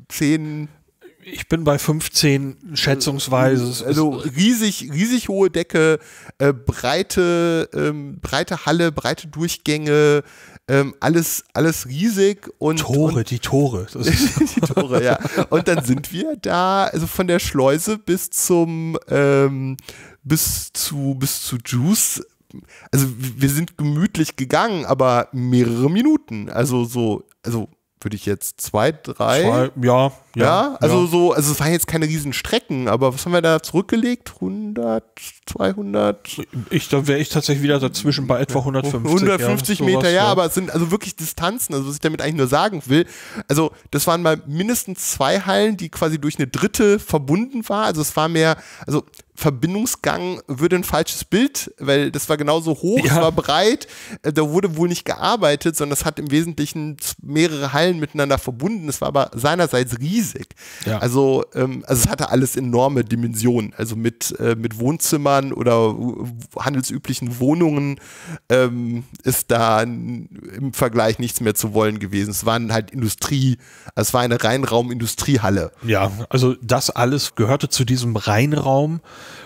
10, ich bin bei 15 schätzungsweise. Also riesig, riesig hohe Decke, äh, breite, ähm, breite Halle, breite Durchgänge, ähm, alles, alles riesig und. Tore, und, die Tore. die Tore, ja. Und dann sind wir da, also von der Schleuse bis zum, ähm, bis zu, bis zu Juice. Also wir sind gemütlich gegangen, aber mehrere Minuten. Also so, also würde ich jetzt zwei, drei. Zwei, ja, ja. Ja, also ja. so, also es waren jetzt keine riesen Strecken, aber was haben wir da zurückgelegt? 100, 200? Ich, da wäre ich tatsächlich wieder dazwischen bei etwa 150. 150 ja, Meter, sowas, ja, ja, aber es sind also wirklich Distanzen, also was ich damit eigentlich nur sagen will. Also das waren mal mindestens zwei Hallen, die quasi durch eine dritte verbunden war. Also es war mehr, also Verbindungsgang würde ein falsches Bild, weil das war genauso hoch, ja. es war breit, äh, da wurde wohl nicht gearbeitet, sondern es hat im Wesentlichen mehrere Hallen miteinander verbunden. Es war aber seinerseits riesig. Ja. Also, ähm, also es hatte alles enorme Dimensionen, also mit, äh, mit Wohnzimmern oder handelsüblichen Wohnungen ähm, ist da im Vergleich nichts mehr zu wollen gewesen. Es waren halt Industrie, es war eine Reinraum-Industriehalle. Ja, also das alles gehörte zu diesem Reinraum.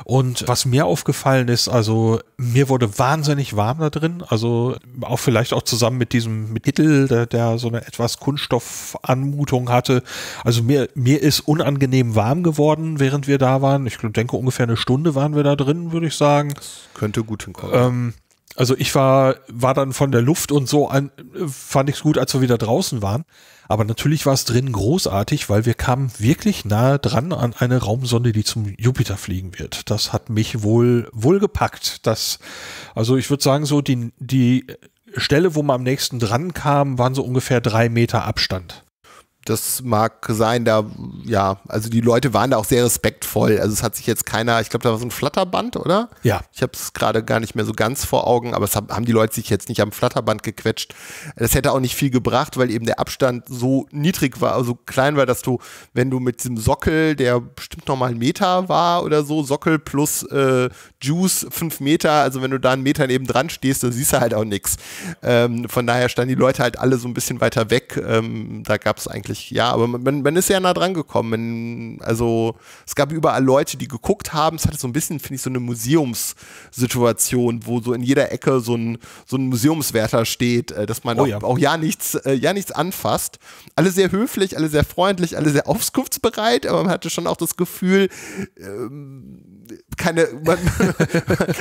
Und was mir aufgefallen ist, also mir wurde wahnsinnig warm da drin. Also auch vielleicht auch zusammen mit diesem mit der, der so eine etwas Kunststoffanmutung hatte. Also mir, mir ist unangenehm warm geworden, während wir da waren. Ich denke, ungefähr eine Stunde waren wir da drin, würde ich sagen. Das könnte gut hinkommen. Ähm, also ich war, war dann von der Luft und so an, fand ich es gut, als wir wieder draußen waren. Aber natürlich war es drinnen großartig, weil wir kamen wirklich nahe dran an eine Raumsonde, die zum Jupiter fliegen wird. Das hat mich wohl, wohl gepackt. Das, also ich würde sagen, so die, die Stelle, wo man am nächsten dran kam, waren so ungefähr drei Meter Abstand das mag sein, da, ja, also die Leute waren da auch sehr respektvoll. Also es hat sich jetzt keiner, ich glaube, da war so ein Flatterband, oder? Ja. Ich habe es gerade gar nicht mehr so ganz vor Augen, aber es haben die Leute sich jetzt nicht am Flatterband gequetscht. Das hätte auch nicht viel gebracht, weil eben der Abstand so niedrig war, also klein war, dass du, wenn du mit diesem Sockel, der bestimmt nochmal ein Meter war oder so, Sockel plus äh, Juice fünf Meter, also wenn du da einen Meter neben dran stehst, da siehst du halt auch nichts. Ähm, von daher standen die Leute halt alle so ein bisschen weiter weg. Ähm, da gab es eigentlich, ja, aber man, man ist ja nah dran gekommen. also es gab überall Leute, die geguckt haben. Es hatte so ein bisschen, finde ich, so eine Museumssituation, wo so in jeder Ecke so ein, so ein Museumswärter steht, äh, dass man oh, auch, ja. auch, ja nichts, äh, ja nichts anfasst. Alle sehr höflich, alle sehr freundlich, alle sehr aufskunftsbereit, aber man hatte schon auch das Gefühl, äh, keine, man,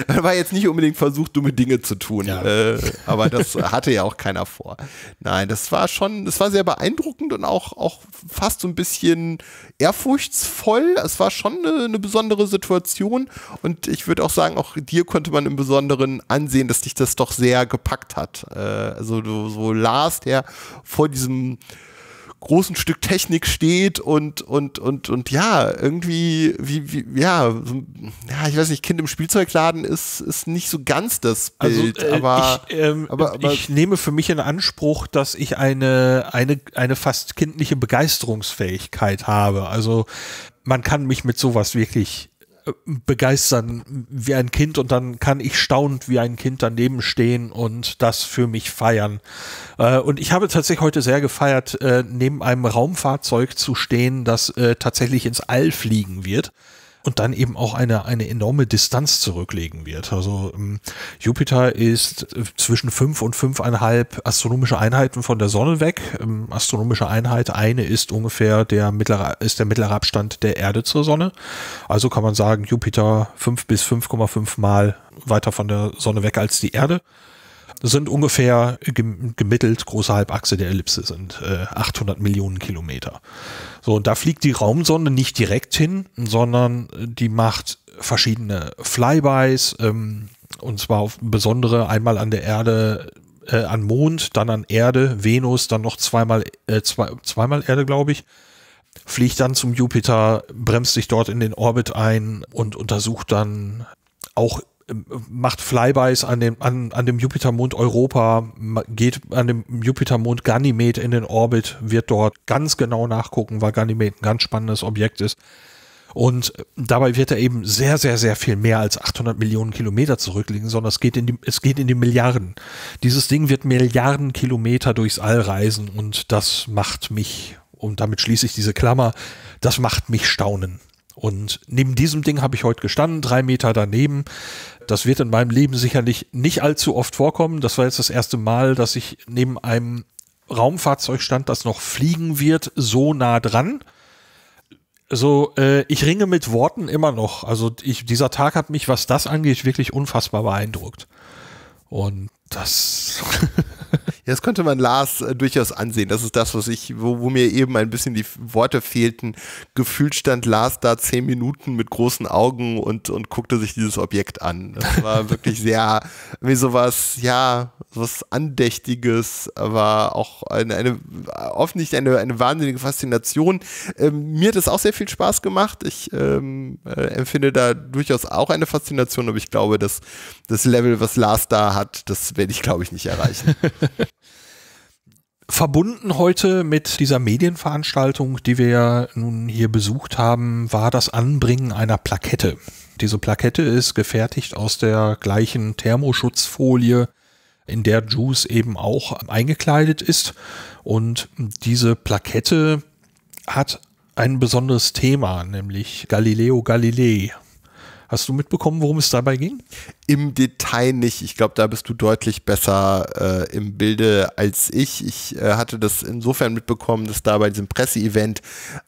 man war jetzt nicht unbedingt versucht, dumme Dinge zu tun. Ja. Äh, aber das hatte ja auch keiner vor. Nein, das war schon, das war sehr beeindruckend und auch, auch fast so ein bisschen ehrfurchtsvoll. Es war schon eine, eine besondere Situation. Und ich würde auch sagen, auch dir konnte man im Besonderen ansehen, dass dich das doch sehr gepackt hat. Äh, also du, so Lars, der vor diesem großen Stück Technik steht und, und, und, und ja, irgendwie, wie, wie, ja, ja, ich weiß nicht, Kind im Spielzeugladen ist, ist nicht so ganz das also, Bild, also, äh, aber, ich, ähm, aber, aber, ich nehme für mich in Anspruch, dass ich eine, eine, eine fast kindliche Begeisterungsfähigkeit habe. Also man kann mich mit sowas wirklich begeistern wie ein Kind und dann kann ich staunend wie ein Kind daneben stehen und das für mich feiern. Äh, und ich habe tatsächlich heute sehr gefeiert, äh, neben einem Raumfahrzeug zu stehen, das äh, tatsächlich ins All fliegen wird und dann eben auch eine, eine enorme Distanz zurücklegen wird. Also ähm, Jupiter ist äh, zwischen fünf und fünfeinhalb astronomische Einheiten von der Sonne weg. Ähm, astronomische Einheit, eine ist ungefähr der mittlere, ist der mittlere Abstand der Erde zur Sonne. Also kann man sagen, Jupiter fünf bis 5,5 Mal weiter von der Sonne weg als die Erde sind ungefähr gemittelt, große Halbachse der Ellipse sind äh, 800 Millionen Kilometer. So, und da fliegt die Raumsonde nicht direkt hin, sondern die macht verschiedene Flybys, ähm, und zwar auf besondere einmal an der Erde, äh, an Mond, dann an Erde, Venus, dann noch zweimal, äh, zwei, zweimal Erde, glaube ich fliegt dann zum Jupiter, bremst sich dort in den Orbit ein und untersucht dann auch ähm, macht Flybys an dem, an, an dem Jupitermond Europa, geht an dem Jupitermond Ganymed in den Orbit, wird dort ganz genau nachgucken, weil Ganymed ein ganz spannendes Objekt ist. Und äh, dabei wird er eben sehr, sehr, sehr viel mehr als 800 Millionen Kilometer zurücklegen, sondern es geht in die, es geht in die Milliarden. Dieses Ding wird Milliarden Kilometer durchs All reisen und das macht mich, und damit schließe ich diese Klammer, das macht mich staunen. Und neben diesem Ding habe ich heute gestanden, drei Meter daneben. Das wird in meinem Leben sicherlich nicht allzu oft vorkommen. Das war jetzt das erste Mal, dass ich neben einem Raumfahrzeug stand, das noch fliegen wird, so nah dran. So, äh, ich ringe mit Worten immer noch. Also ich, dieser Tag hat mich, was das angeht, wirklich unfassbar beeindruckt. Und das. Ja, das könnte man Lars äh, durchaus ansehen. Das ist das, was ich, wo, wo, mir eben ein bisschen die Worte fehlten. Gefühlt stand Lars da zehn Minuten mit großen Augen und, und guckte sich dieses Objekt an. Das war wirklich sehr, wie sowas, ja, sowas Andächtiges, aber auch eine, eine offensichtlich eine, eine wahnsinnige Faszination. Ähm, mir hat es auch sehr viel Spaß gemacht. Ich ähm, äh, empfinde da durchaus auch eine Faszination, aber ich glaube, dass das Level, was Lars da hat, das wäre werde ich, glaube ich, nicht erreichen. Verbunden heute mit dieser Medienveranstaltung, die wir ja nun hier besucht haben, war das Anbringen einer Plakette. Diese Plakette ist gefertigt aus der gleichen Thermoschutzfolie, in der Juice eben auch eingekleidet ist. Und diese Plakette hat ein besonderes Thema, nämlich Galileo Galilei. Hast du mitbekommen, worum es dabei ging? Im Detail nicht. Ich glaube, da bist du deutlich besser äh, im Bilde als ich. Ich äh, hatte das insofern mitbekommen, dass da bei diesem Presseevent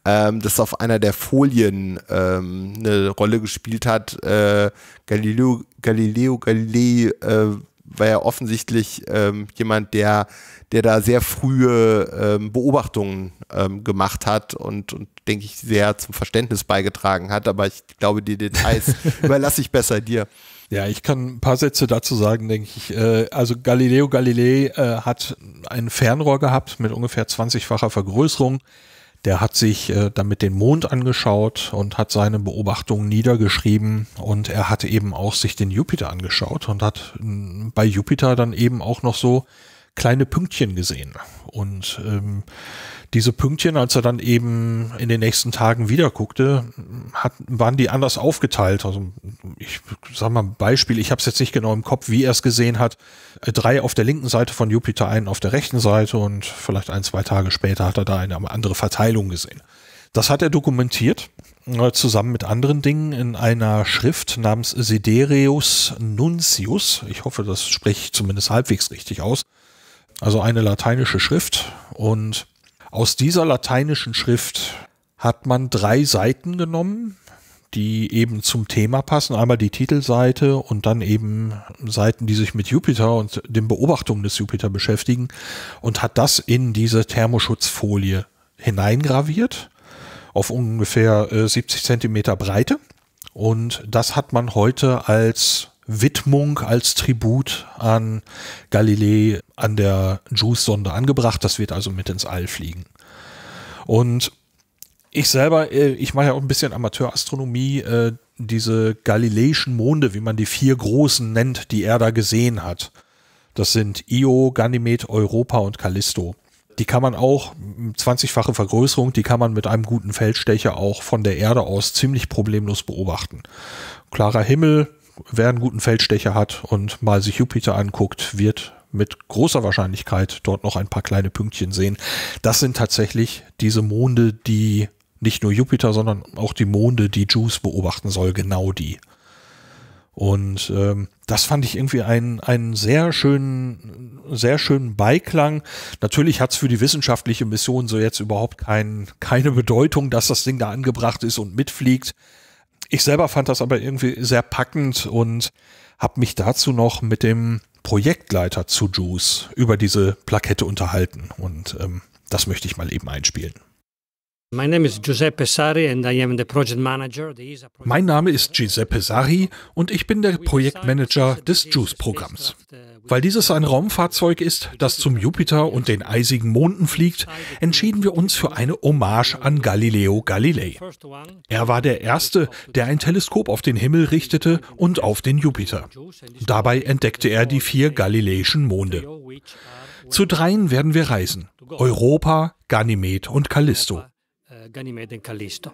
ähm, das auf einer der Folien ähm, eine Rolle gespielt hat. Äh, Galileo, Galileo Galilei äh, war ja offensichtlich ähm, jemand, der, der da sehr frühe ähm, Beobachtungen ähm, gemacht hat und, und denke ich, sehr zum Verständnis beigetragen hat. Aber ich glaube, die Details überlasse ich besser dir. Ja, ich kann ein paar Sätze dazu sagen, denke ich. Äh, also Galileo Galilei äh, hat ein Fernrohr gehabt mit ungefähr 20-facher Vergrößerung. Der hat sich äh, damit den Mond angeschaut und hat seine Beobachtungen niedergeschrieben und er hat eben auch sich den Jupiter angeschaut und hat hm, bei Jupiter dann eben auch noch so kleine Pünktchen gesehen. Und ähm, diese Pünktchen, als er dann eben in den nächsten Tagen wieder guckte, hat, waren die anders aufgeteilt. Also ich sag mal ein Beispiel, ich habe es jetzt nicht genau im Kopf, wie er es gesehen hat. Äh, drei auf der linken Seite von Jupiter, einen auf der rechten Seite und vielleicht ein, zwei Tage später hat er da eine andere Verteilung gesehen. Das hat er dokumentiert, äh, zusammen mit anderen Dingen in einer Schrift namens Sidereus Nuncius. Ich hoffe, das spreche ich zumindest halbwegs richtig aus. Also eine lateinische Schrift und aus dieser lateinischen Schrift hat man drei Seiten genommen, die eben zum Thema passen. Einmal die Titelseite und dann eben Seiten, die sich mit Jupiter und den Beobachtungen des Jupiter beschäftigen und hat das in diese Thermoschutzfolie hineingraviert auf ungefähr 70 äh, Zentimeter Breite. Und das hat man heute als Widmung als Tribut an Galilei an der JUICE-Sonde angebracht. Das wird also mit ins All fliegen. Und ich selber, äh, ich mache ja auch ein bisschen Amateurastronomie, äh, diese galileischen Monde, wie man die vier großen nennt, die er da gesehen hat. Das sind Io, Ganymed, Europa und Callisto. Die kann man auch, 20-fache Vergrößerung, die kann man mit einem guten Feldstecher auch von der Erde aus ziemlich problemlos beobachten. Klarer Himmel, wer einen guten Feldstecher hat und mal sich Jupiter anguckt, wird mit großer Wahrscheinlichkeit dort noch ein paar kleine Pünktchen sehen. Das sind tatsächlich diese Monde, die nicht nur Jupiter, sondern auch die Monde, die Juice beobachten soll, genau die. Und ähm, das fand ich irgendwie einen, einen sehr schönen, sehr schönen Beiklang. Natürlich hat es für die wissenschaftliche Mission so jetzt überhaupt kein, keine Bedeutung, dass das Ding da angebracht ist und mitfliegt ich selber fand das aber irgendwie sehr packend und habe mich dazu noch mit dem Projektleiter zu Juice über diese Plakette unterhalten. Und ähm, das möchte ich mal eben einspielen. Mein Name ist Giuseppe Sari und ich bin der Projektmanager des Juice-Programms. Weil dieses ein Raumfahrzeug ist, das zum Jupiter und den eisigen Monden fliegt, entschieden wir uns für eine Hommage an Galileo Galilei. Er war der Erste, der ein Teleskop auf den Himmel richtete und auf den Jupiter. Dabei entdeckte er die vier galileischen Monde. Zu dreien werden wir reisen. Europa, Ganymed und Callisto. Ganymede und Callisto.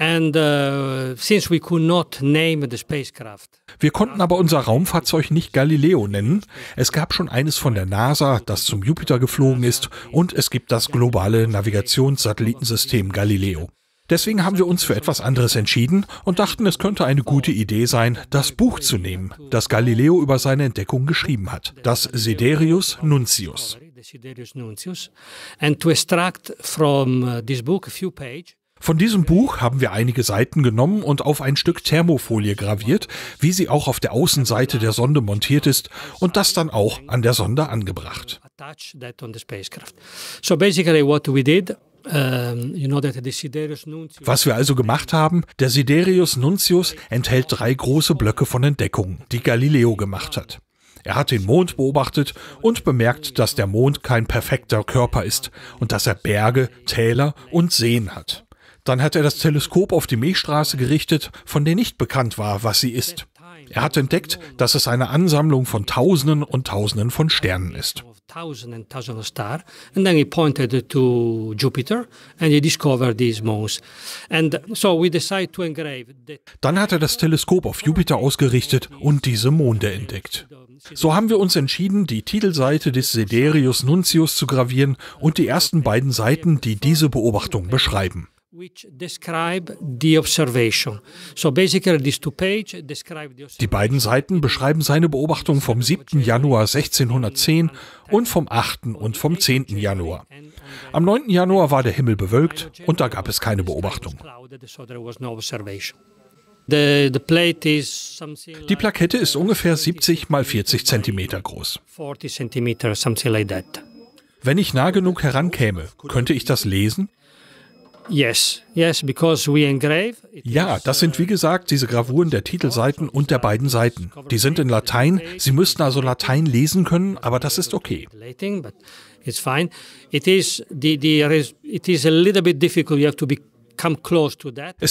And, uh, since we could not name the spacecraft. Wir konnten aber unser Raumfahrzeug nicht Galileo nennen. Es gab schon eines von der NASA, das zum Jupiter geflogen ist, und es gibt das globale Navigationssatellitensystem Galileo. Deswegen haben wir uns für etwas anderes entschieden und dachten, es könnte eine gute Idee sein, das Buch zu nehmen, das Galileo über seine Entdeckung geschrieben hat, das Siderius Nuncius. And to extract from uh, this book a few pages. Von diesem Buch haben wir einige Seiten genommen und auf ein Stück Thermofolie graviert, wie sie auch auf der Außenseite der Sonde montiert ist und das dann auch an der Sonde angebracht. So basically what we did was wir also gemacht haben, der Siderius Nuncius enthält drei große Blöcke von Entdeckungen, die Galileo gemacht hat. Er hat den Mond beobachtet und bemerkt, dass der Mond kein perfekter Körper ist und dass er Berge, Täler und Seen hat. Dann hat er das Teleskop auf die Milchstraße gerichtet, von der nicht bekannt war, was sie ist. Er hat entdeckt, dass es eine Ansammlung von Tausenden und Tausenden von Sternen ist. Dann hat er das Teleskop auf Jupiter ausgerichtet und diese Monde entdeckt. So haben wir uns entschieden, die Titelseite des Sederius Nuncius zu gravieren und die ersten beiden Seiten, die diese Beobachtung beschreiben. Die beiden Seiten beschreiben seine Beobachtung vom 7. Januar 1610 und vom 8. und vom 10. Januar. Am 9. Januar war der Himmel bewölkt und da gab es keine Beobachtung. Die Plakette ist ungefähr 70 mal 40 cm groß. Wenn ich nah genug herankäme, könnte ich das lesen? Ja, das sind wie äh, gesagt diese Gravuren der Titelseiten und der beiden Seiten. Die sind in Latein, Sie müssten also Latein lesen können, aber das ist okay. es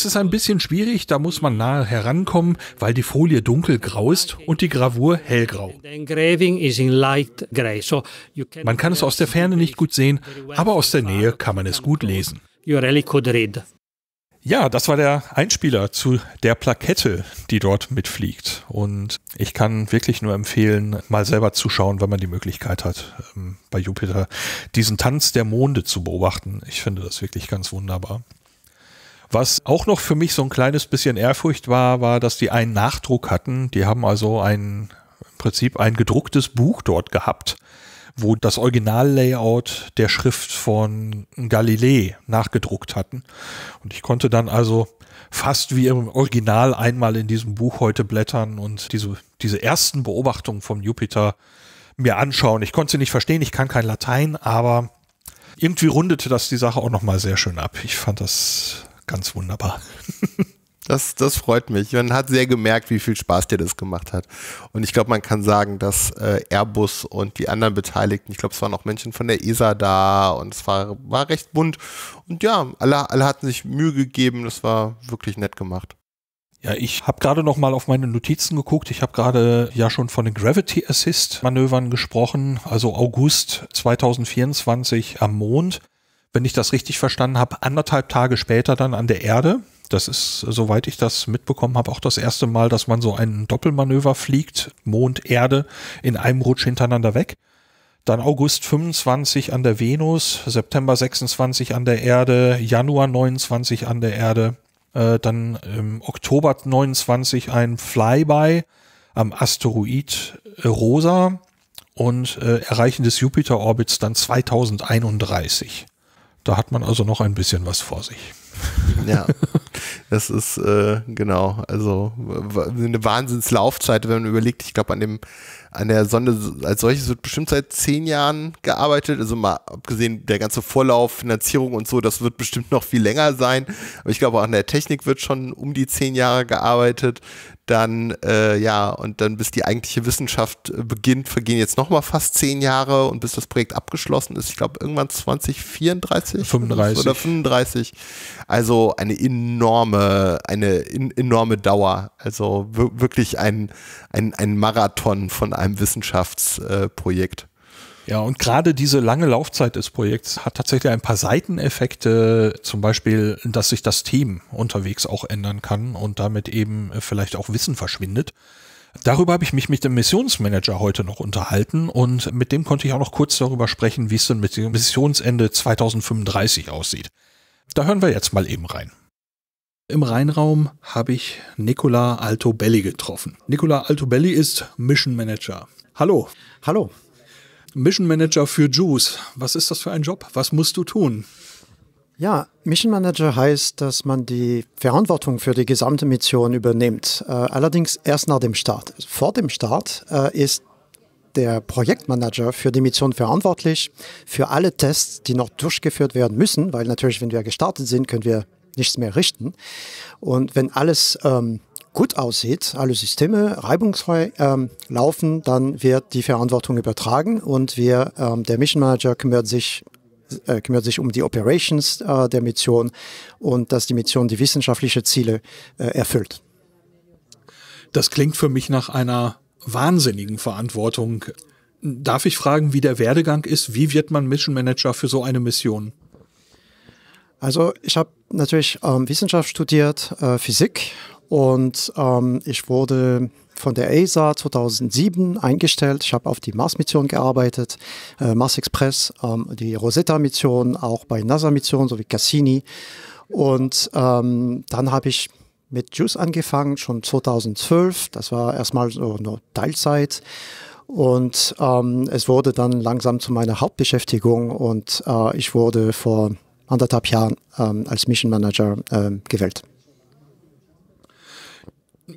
ist ein bisschen schwierig, da muss man nahe herankommen, weil die Folie dunkelgrau ist und die Gravur hellgrau. Man kann es aus der Ferne nicht gut sehen, aber aus der Nähe kann man es gut lesen. URL Code Red. Ja, das war der Einspieler zu der Plakette, die dort mitfliegt. Und ich kann wirklich nur empfehlen, mal selber zu schauen, wenn man die Möglichkeit hat, ähm, bei Jupiter diesen Tanz der Monde zu beobachten. Ich finde das wirklich ganz wunderbar. Was auch noch für mich so ein kleines bisschen Ehrfurcht war, war, dass die einen Nachdruck hatten. Die haben also ein, im Prinzip ein gedrucktes Buch dort gehabt wo das Originallayout der Schrift von Galilei nachgedruckt hatten. Und ich konnte dann also fast wie im Original einmal in diesem Buch heute blättern und diese, diese ersten Beobachtungen vom Jupiter mir anschauen. Ich konnte sie nicht verstehen, ich kann kein Latein, aber irgendwie rundete das die Sache auch nochmal sehr schön ab. Ich fand das ganz wunderbar. Das, das freut mich. Man hat sehr gemerkt, wie viel Spaß dir das gemacht hat. Und ich glaube, man kann sagen, dass äh, Airbus und die anderen Beteiligten, ich glaube, es waren auch Menschen von der ESA da und es war, war recht bunt. Und ja, alle, alle hatten sich Mühe gegeben. Das war wirklich nett gemacht. Ja, ich habe gerade noch mal auf meine Notizen geguckt. Ich habe gerade ja schon von den Gravity Assist Manövern gesprochen, also August 2024 am Mond. Wenn ich das richtig verstanden habe, anderthalb Tage später dann an der Erde. Das ist, soweit ich das mitbekommen habe, auch das erste Mal, dass man so einen Doppelmanöver fliegt, Mond, Erde, in einem Rutsch hintereinander weg. Dann August 25 an der Venus, September 26 an der Erde, Januar 29 an der Erde, äh, dann im Oktober 29 ein Flyby am Asteroid Rosa und äh, Erreichen des Jupiter-Orbits dann 2031. Da hat man also noch ein bisschen was vor sich. Ja, das ist äh, genau, also eine Wahnsinnslaufzeit, wenn man überlegt, ich glaube, an dem, an der Sonde als solches wird bestimmt seit zehn Jahren gearbeitet. Also mal abgesehen der ganze Vorlauf, Finanzierung und so, das wird bestimmt noch viel länger sein. Aber ich glaube, auch an der Technik wird schon um die zehn Jahre gearbeitet dann äh, ja, und dann bis die eigentliche Wissenschaft äh, beginnt, vergehen jetzt nochmal fast zehn Jahre und bis das Projekt abgeschlossen ist, ich glaube irgendwann 2034 35. oder 35. Also eine enorme, eine in, enorme Dauer. Also wirklich ein, ein, ein Marathon von einem Wissenschaftsprojekt. Ja, und gerade diese lange Laufzeit des Projekts hat tatsächlich ein paar Seiteneffekte, zum Beispiel, dass sich das Team unterwegs auch ändern kann und damit eben vielleicht auch Wissen verschwindet. Darüber habe ich mich mit dem Missionsmanager heute noch unterhalten und mit dem konnte ich auch noch kurz darüber sprechen, wie es denn mit dem Missionsende 2035 aussieht. Da hören wir jetzt mal eben rein. Im Rheinraum habe ich Nicola Altobelli getroffen. Nicola Altobelli ist Mission Manager. Hallo. Hallo. Mission Manager für Juice. Was ist das für ein Job? Was musst du tun? Ja, Mission Manager heißt, dass man die Verantwortung für die gesamte Mission übernimmt. Äh, allerdings erst nach dem Start. Vor dem Start äh, ist der Projektmanager für die Mission verantwortlich, für alle Tests, die noch durchgeführt werden müssen, weil natürlich, wenn wir gestartet sind, können wir nichts mehr richten. Und wenn alles ähm, gut aussieht, alle Systeme reibungsfrei ähm, laufen, dann wird die Verantwortung übertragen und wir, ähm, der Mission Manager kümmert sich äh, kümmert sich um die Operations äh, der Mission und dass die Mission die wissenschaftlichen Ziele äh, erfüllt. Das klingt für mich nach einer wahnsinnigen Verantwortung. Darf ich fragen, wie der Werdegang ist? Wie wird man Mission Manager für so eine Mission? Also ich habe natürlich ähm, Wissenschaft studiert, äh, Physik und ähm, ich wurde von der ESA 2007 eingestellt. Ich habe auf die Mars-Mission gearbeitet, äh, Mars Express, ähm, die Rosetta-Mission, auch bei NASA-Missionen sowie Cassini. Und ähm, dann habe ich mit JUICE angefangen, schon 2012. Das war erstmal so nur Teilzeit. Und ähm, es wurde dann langsam zu meiner Hauptbeschäftigung und äh, ich wurde vor anderthalb Jahren ähm, als Mission Manager ähm, gewählt.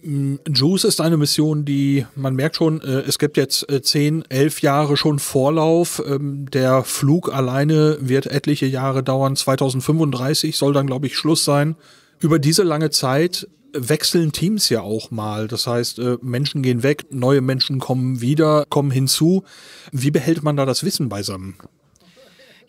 Juice ist eine Mission, die man merkt schon, äh, es gibt jetzt äh, zehn, elf Jahre schon Vorlauf. Ähm, der Flug alleine wird etliche Jahre dauern. 2035 soll dann, glaube ich, Schluss sein. Über diese lange Zeit wechseln Teams ja auch mal. Das heißt, äh, Menschen gehen weg, neue Menschen kommen wieder, kommen hinzu. Wie behält man da das Wissen beisammen?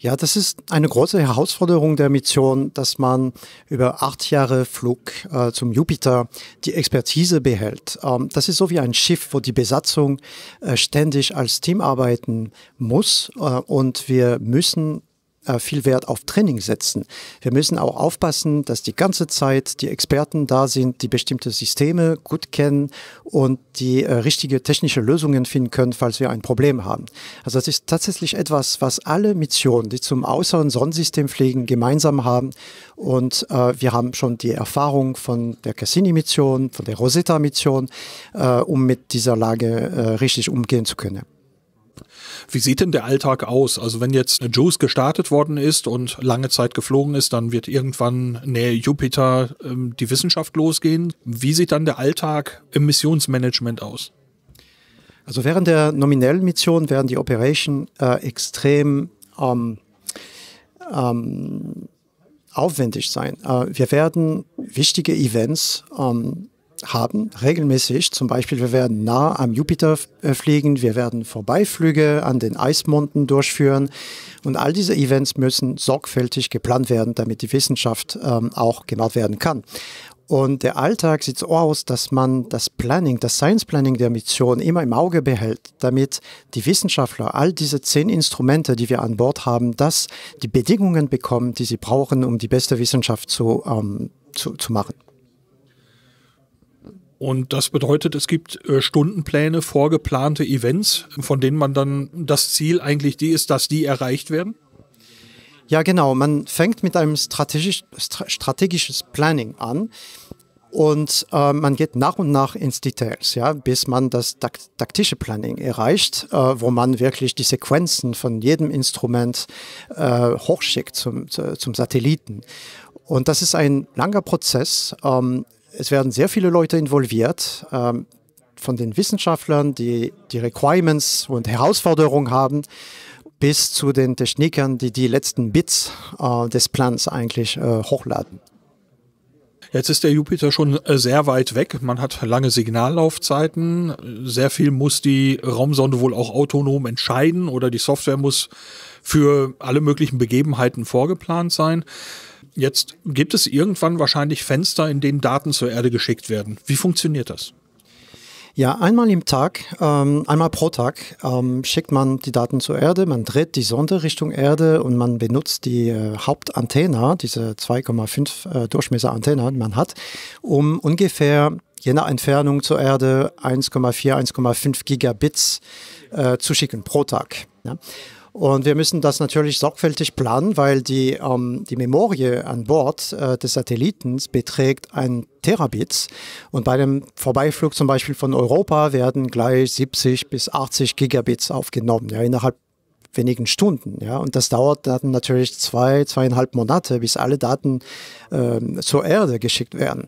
Ja, das ist eine große Herausforderung der Mission, dass man über acht Jahre Flug äh, zum Jupiter die Expertise behält. Ähm, das ist so wie ein Schiff, wo die Besatzung äh, ständig als Team arbeiten muss äh, und wir müssen äh, viel Wert auf Training setzen. Wir müssen auch aufpassen, dass die ganze Zeit die Experten da sind, die bestimmte Systeme gut kennen und die äh, richtige technische Lösungen finden können, falls wir ein Problem haben. Also das ist tatsächlich etwas, was alle Missionen, die zum äußeren Sonnensystem fliegen, gemeinsam haben. Und äh, wir haben schon die Erfahrung von der Cassini-Mission, von der Rosetta-Mission, äh, um mit dieser Lage äh, richtig umgehen zu können. Wie sieht denn der Alltag aus? Also wenn jetzt eine Juice gestartet worden ist und lange Zeit geflogen ist, dann wird irgendwann nähe Jupiter ähm, die Wissenschaft losgehen. Wie sieht dann der Alltag im Missionsmanagement aus? Also während der nominellen Mission, werden die Operation äh, extrem ähm, ähm, aufwendig sein. Äh, wir werden wichtige Events ähm, haben, regelmäßig. Zum Beispiel, wir werden nah am Jupiter äh, fliegen, wir werden Vorbeiflüge an den Eismonden durchführen. Und all diese Events müssen sorgfältig geplant werden, damit die Wissenschaft ähm, auch gemacht werden kann. Und der Alltag sieht so aus, dass man das Planning, das Science Planning der Mission immer im Auge behält, damit die Wissenschaftler all diese zehn Instrumente, die wir an Bord haben, dass die Bedingungen bekommen, die sie brauchen, um die beste Wissenschaft zu, ähm, zu, zu machen. Und das bedeutet, es gibt äh, Stundenpläne, vorgeplante Events, von denen man dann das Ziel eigentlich die ist, dass die erreicht werden? Ja, genau. Man fängt mit einem strategisch, strategisches Planning an und äh, man geht nach und nach ins Details, ja, bis man das taktische Planning erreicht, äh, wo man wirklich die Sequenzen von jedem Instrument äh, hochschickt zum, zum Satelliten. Und das ist ein langer Prozess. Ähm, es werden sehr viele Leute involviert, ähm, von den Wissenschaftlern, die die Requirements und Herausforderungen haben, bis zu den Technikern, die die letzten Bits äh, des Plans eigentlich äh, hochladen. Jetzt ist der Jupiter schon äh, sehr weit weg. Man hat lange Signallaufzeiten. Sehr viel muss die Raumsonde wohl auch autonom entscheiden oder die Software muss für alle möglichen Begebenheiten vorgeplant sein. Jetzt gibt es irgendwann wahrscheinlich Fenster, in denen Daten zur Erde geschickt werden. Wie funktioniert das? Ja, einmal im Tag, ähm, einmal pro Tag ähm, schickt man die Daten zur Erde, man dreht die Sonde Richtung Erde und man benutzt die äh, Hauptantenne, diese 2,5 äh, Antenne, die man hat, um ungefähr je nach Entfernung zur Erde 1,4, 1,5 Gigabits äh, zu schicken pro Tag. Ja. Und wir müssen das natürlich sorgfältig planen, weil die, ähm, die Memorie an Bord äh, des Satelliten beträgt ein Terabits. Und bei einem Vorbeiflug zum Beispiel von Europa werden gleich 70 bis 80 Gigabits aufgenommen. Ja, innerhalb wenigen Stunden. Ja? Und das dauert dann natürlich zwei, zweieinhalb Monate, bis alle Daten ähm, zur Erde geschickt werden.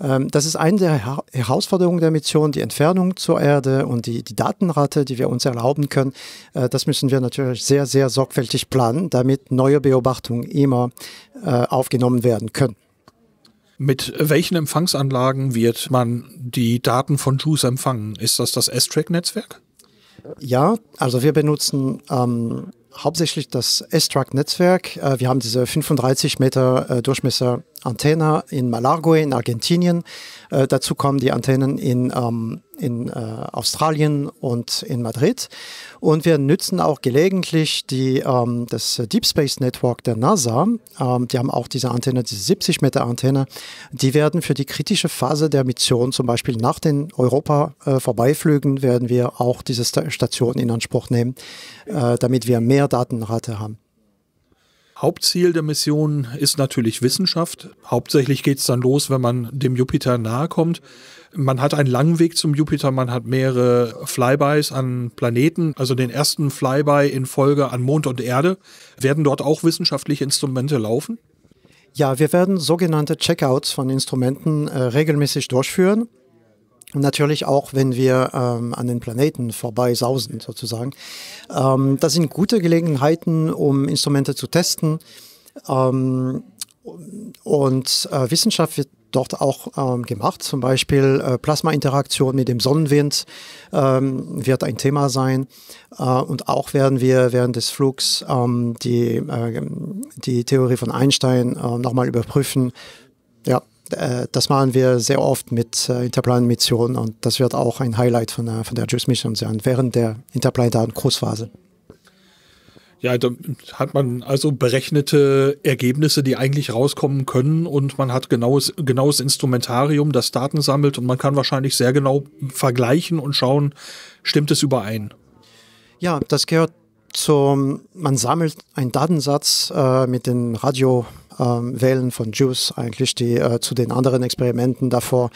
Ähm, das ist eine der ha Herausforderungen der Mission, die Entfernung zur Erde und die, die Datenrate, die wir uns erlauben können. Äh, das müssen wir natürlich sehr, sehr sorgfältig planen, damit neue Beobachtungen immer äh, aufgenommen werden können. Mit welchen Empfangsanlagen wird man die Daten von JUICE empfangen? Ist das das S-Track-Netzwerk? Ja, also wir benutzen ähm, hauptsächlich das s truck netzwerk Äh, wir haben diese 35 Meter äh, Durchmesser Antenne in Malargue in Argentinien. Äh, dazu kommen die Antennen in, ähm, in äh, Australien und in Madrid. Und wir nutzen auch gelegentlich die, ähm, das Deep Space Network der NASA. Ähm, die haben auch diese Antenne, diese 70 Meter Antenne. Die werden für die kritische Phase der Mission, zum Beispiel nach den Europa äh, vorbeiflügen, werden wir auch diese Station in Anspruch nehmen, äh, damit wir mehr Datenrate haben. Hauptziel der Mission ist natürlich Wissenschaft. Hauptsächlich geht es dann los, wenn man dem Jupiter nahe kommt. Man hat einen langen Weg zum Jupiter, man hat mehrere Flybys an Planeten, also den ersten Flyby in Folge an Mond und Erde. Werden dort auch wissenschaftliche Instrumente laufen? Ja, wir werden sogenannte Checkouts von Instrumenten äh, regelmäßig durchführen. Und Natürlich auch, wenn wir ähm, an den Planeten vorbei sausen, sozusagen. Ähm, das sind gute Gelegenheiten, um Instrumente zu testen. Ähm, und äh, Wissenschaft wird dort auch ähm, gemacht. Zum Beispiel äh, Plasmainteraktion mit dem Sonnenwind ähm, wird ein Thema sein. Äh, und auch werden wir während des Flugs ähm, die, äh, die Theorie von Einstein äh, nochmal überprüfen äh, das machen wir sehr oft mit äh, Interplan-Missionen und das wird auch ein Highlight von der, von der JUICE-Mission sein, während der interplanetaren Großphase. Ja, da hat man also berechnete Ergebnisse, die eigentlich rauskommen können und man hat genaues, genaues Instrumentarium, das Daten sammelt und man kann wahrscheinlich sehr genau vergleichen und schauen, stimmt es überein. Ja, das gehört zum, man sammelt einen Datensatz äh, mit den Radiowellen äh, von Juice eigentlich, die äh, zu den anderen Experimenten davor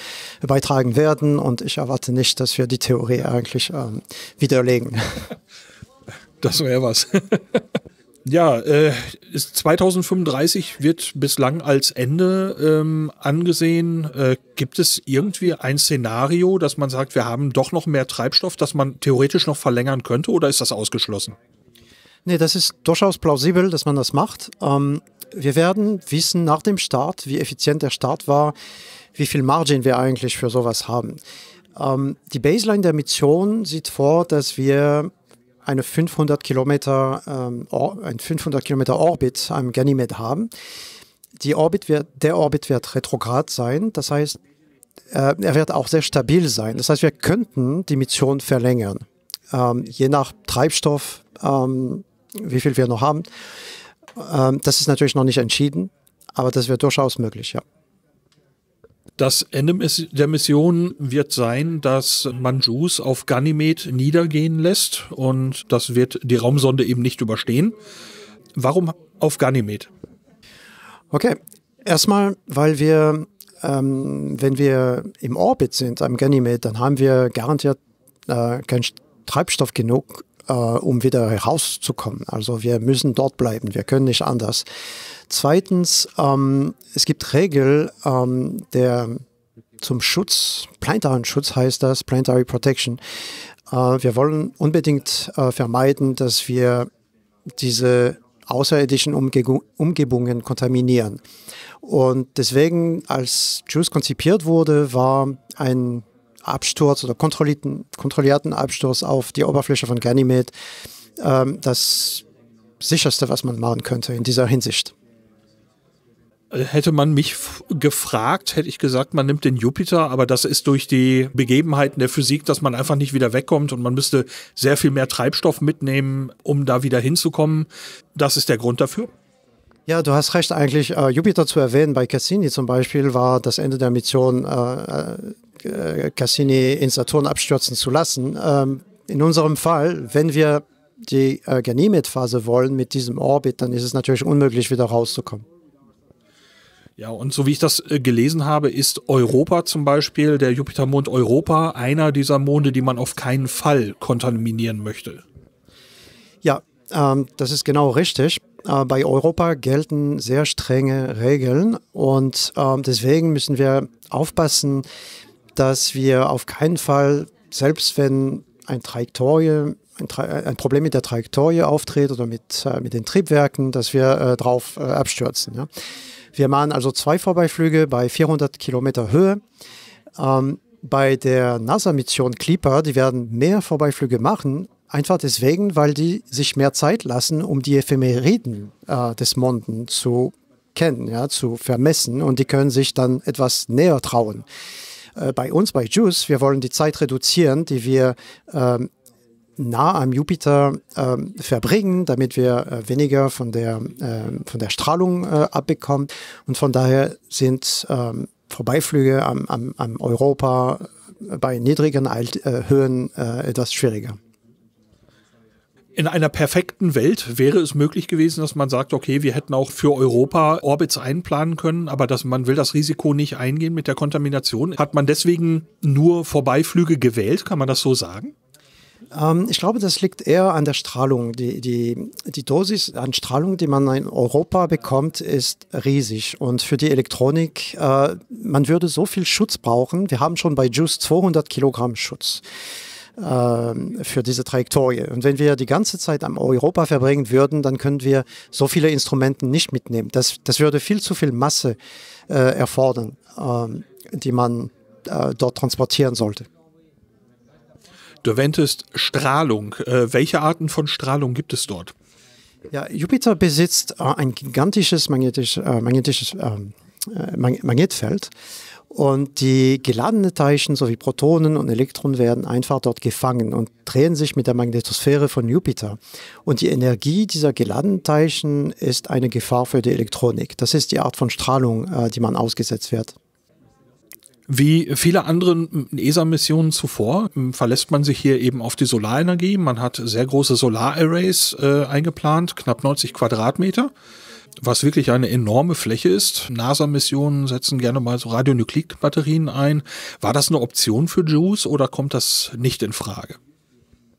beitragen werden. Und ich erwarte nicht, dass wir die Theorie eigentlich ähm, widerlegen. Das wäre was. ja, äh, 2035 wird bislang als Ende ähm, angesehen. Äh, gibt es irgendwie ein Szenario, dass man sagt, wir haben doch noch mehr Treibstoff, dass man theoretisch noch verlängern könnte, oder ist das ausgeschlossen? Nee, das ist durchaus plausibel, dass man das macht. Ähm, wir werden wissen nach dem Start, wie effizient der Start war, wie viel Margin wir eigentlich für sowas haben. Ähm, die Baseline der Mission sieht vor, dass wir eine 500 Kilometer, ähm, ein 500 Kilometer Orbit am Ganymed haben. Die Orbit wird, der Orbit wird retrograd sein, das heißt, äh, er wird auch sehr stabil sein. Das heißt, wir könnten die Mission verlängern. Ähm, je nach Treibstoff ähm, wie viel wir noch haben. Ähm, das ist natürlich noch nicht entschieden, aber das wäre durchaus möglich, ja. Das Ende der Mission wird sein, dass Manjus auf Ganymed niedergehen lässt und das wird die Raumsonde eben nicht überstehen. Warum auf Ganymed? Okay, erstmal, weil wir, ähm, wenn wir im Orbit sind am Ganymed, dann haben wir garantiert äh, keinen Treibstoff genug, äh, um wieder herauszukommen. Also wir müssen dort bleiben, wir können nicht anders. Zweitens, ähm, es gibt Regeln ähm, der zum Schutz, planetaren Schutz heißt das, Planetary Protection. Äh, wir wollen unbedingt äh, vermeiden, dass wir diese außerirdischen Umge Umgebungen kontaminieren. Und deswegen, als JUICE konzipiert wurde, war ein Absturz oder kontrollierten, kontrollierten Absturz auf die Oberfläche von Ganymede ähm, das sicherste, was man machen könnte in dieser Hinsicht. Hätte man mich gefragt, hätte ich gesagt, man nimmt den Jupiter, aber das ist durch die Begebenheiten der Physik, dass man einfach nicht wieder wegkommt und man müsste sehr viel mehr Treibstoff mitnehmen, um da wieder hinzukommen. Das ist der Grund dafür. Ja, du hast recht, eigentlich äh, Jupiter zu erwähnen. Bei Cassini zum Beispiel war das Ende der Mission äh, äh äh, Cassini in Saturn abstürzen zu lassen. Ähm, in unserem Fall, wenn wir die äh, Ganymed-Phase wollen mit diesem Orbit, dann ist es natürlich unmöglich, wieder rauszukommen. Ja, und so wie ich das äh, gelesen habe, ist Europa zum Beispiel, der Jupitermond Europa, einer dieser Monde, die man auf keinen Fall kontaminieren möchte. Ja, ähm, das ist genau richtig. Äh, bei Europa gelten sehr strenge Regeln und äh, deswegen müssen wir aufpassen, dass wir auf keinen Fall, selbst wenn ein Trajektorie ein, ein, Problem mit der Trajektorie auftritt oder mit, äh, mit den Triebwerken, dass wir äh, drauf äh, abstürzen. Ja. Wir machen also zwei Vorbeiflüge bei 400 Kilometer Höhe. Ähm, bei der NASA-Mission Clipper, die werden mehr Vorbeiflüge machen, einfach deswegen, weil die sich mehr Zeit lassen, um die Ephemeriden äh, des Monden zu kennen, ja, zu vermessen und die können sich dann etwas näher trauen. Äh, bei uns, bei JUICE, wir wollen die Zeit reduzieren, die wir ähm, nah am Jupiter äh, verbringen, damit wir äh, weniger von der, äh, von der Strahlung äh, abbekommen. Und von daher sind ähm, Vorbeiflüge am, am, am Europa äh, bei niedrigen Alt Höhen etwas schwieriger in einer perfekten Welt wäre es möglich gewesen, dass man sagt, okay, wir hätten auch für Europa Orbits einplanen können, aber dass man will das Risiko nicht eingehen mit der Kontamination. Hat man deswegen nur Vorbeiflüge gewählt? Kann man das so sagen? Ähm, ich glaube, das liegt eher an der Strahlung. Die, die, die Dosis an Strahlung, die man in Europa bekommt, ist riesig. Und für die Elektronik, äh, man würde so viel Schutz brauchen. Wir haben schon bei JUICE 200 Kilogramm Schutz. Ähm, für diese Trajektorie. Und wenn wir die ganze Zeit am Europa verbringen würden, dann können wir so viele Instrumente nicht mitnehmen. Das, das würde viel zu viel Masse äh, erfordern, ähm, die man äh, dort transportieren sollte. Du erwähntest Strahlung. Äh, welche Arten von Strahlung gibt es dort? Ja, Jupiter besitzt äh, ein gigantisches magnetisches, äh, magnetisches ähm, äh, Magnetfeld. Und die geladenen Teilchen sowie Protonen und Elektronen werden einfach dort gefangen und drehen sich mit der Magnetosphäre von Jupiter. Und die Energie dieser geladenen Teilchen ist eine Gefahr für die Elektronik. Das ist die Art von Strahlung, äh, die man ausgesetzt wird. Wie viele andere ESA-Missionen zuvor ähm, verlässt man sich hier eben auf die Solarenergie. Man hat sehr große Solararrays äh, eingeplant, knapp 90 Quadratmeter was wirklich eine enorme Fläche ist. NASA-Missionen setzen gerne mal so Radionuklidbatterien ein. War das eine Option für JUICE oder kommt das nicht in Frage?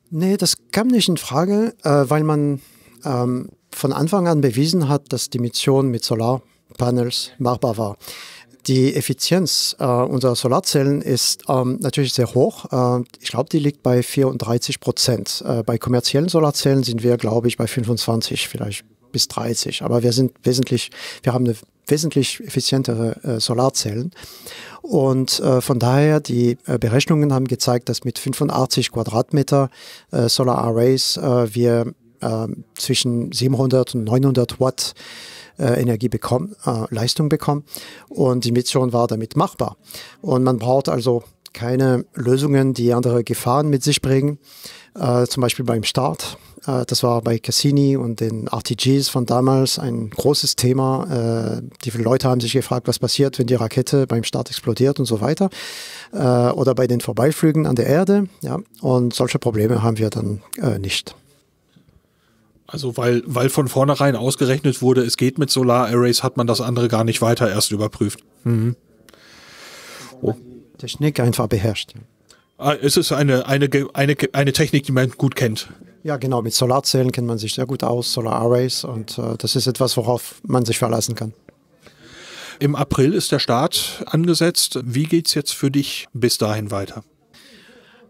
Nee, das kam nicht in Frage, äh, weil man ähm, von Anfang an bewiesen hat, dass die Mission mit Solarpanels machbar war. Die Effizienz äh, unserer Solarzellen ist ähm, natürlich sehr hoch. Äh, ich glaube, die liegt bei 34 Prozent. Äh, bei kommerziellen Solarzellen sind wir, glaube ich, bei 25, vielleicht bis 30. Aber wir sind wesentlich, wir haben eine wesentlich effizientere äh, Solarzellen. Und äh, von daher, die äh, Berechnungen haben gezeigt, dass mit 85 Quadratmeter äh, Solar Arrays äh, wir äh, zwischen 700 und 900 Watt Energie bekommen, Leistung bekommen. Und die Mission war damit machbar. Und man braucht also keine Lösungen, die andere Gefahren mit sich bringen, zum Beispiel beim Start äh, das war bei Cassini und den RTGs von damals ein großes Thema. Äh, die Leute haben sich gefragt, was passiert, wenn die Rakete beim Start explodiert und so weiter. Äh, oder bei den Vorbeiflügen an der Erde. Ja. Und solche Probleme haben wir dann nicht. Also weil, weil von vornherein ausgerechnet wurde, es geht mit Solar Arrays, hat man das andere gar nicht weiter erst überprüft. Mhm. Oh. Technik einfach beherrscht. Ah, es ist eine, eine, eine, eine Technik, die man gut kennt. Ja, genau. Mit Solarzellen kennt man sich sehr gut aus, Solar Arrays. Und äh, das ist etwas, worauf man sich verlassen kann. Im April ist der Start angesetzt. Wie geht es jetzt für dich bis dahin weiter?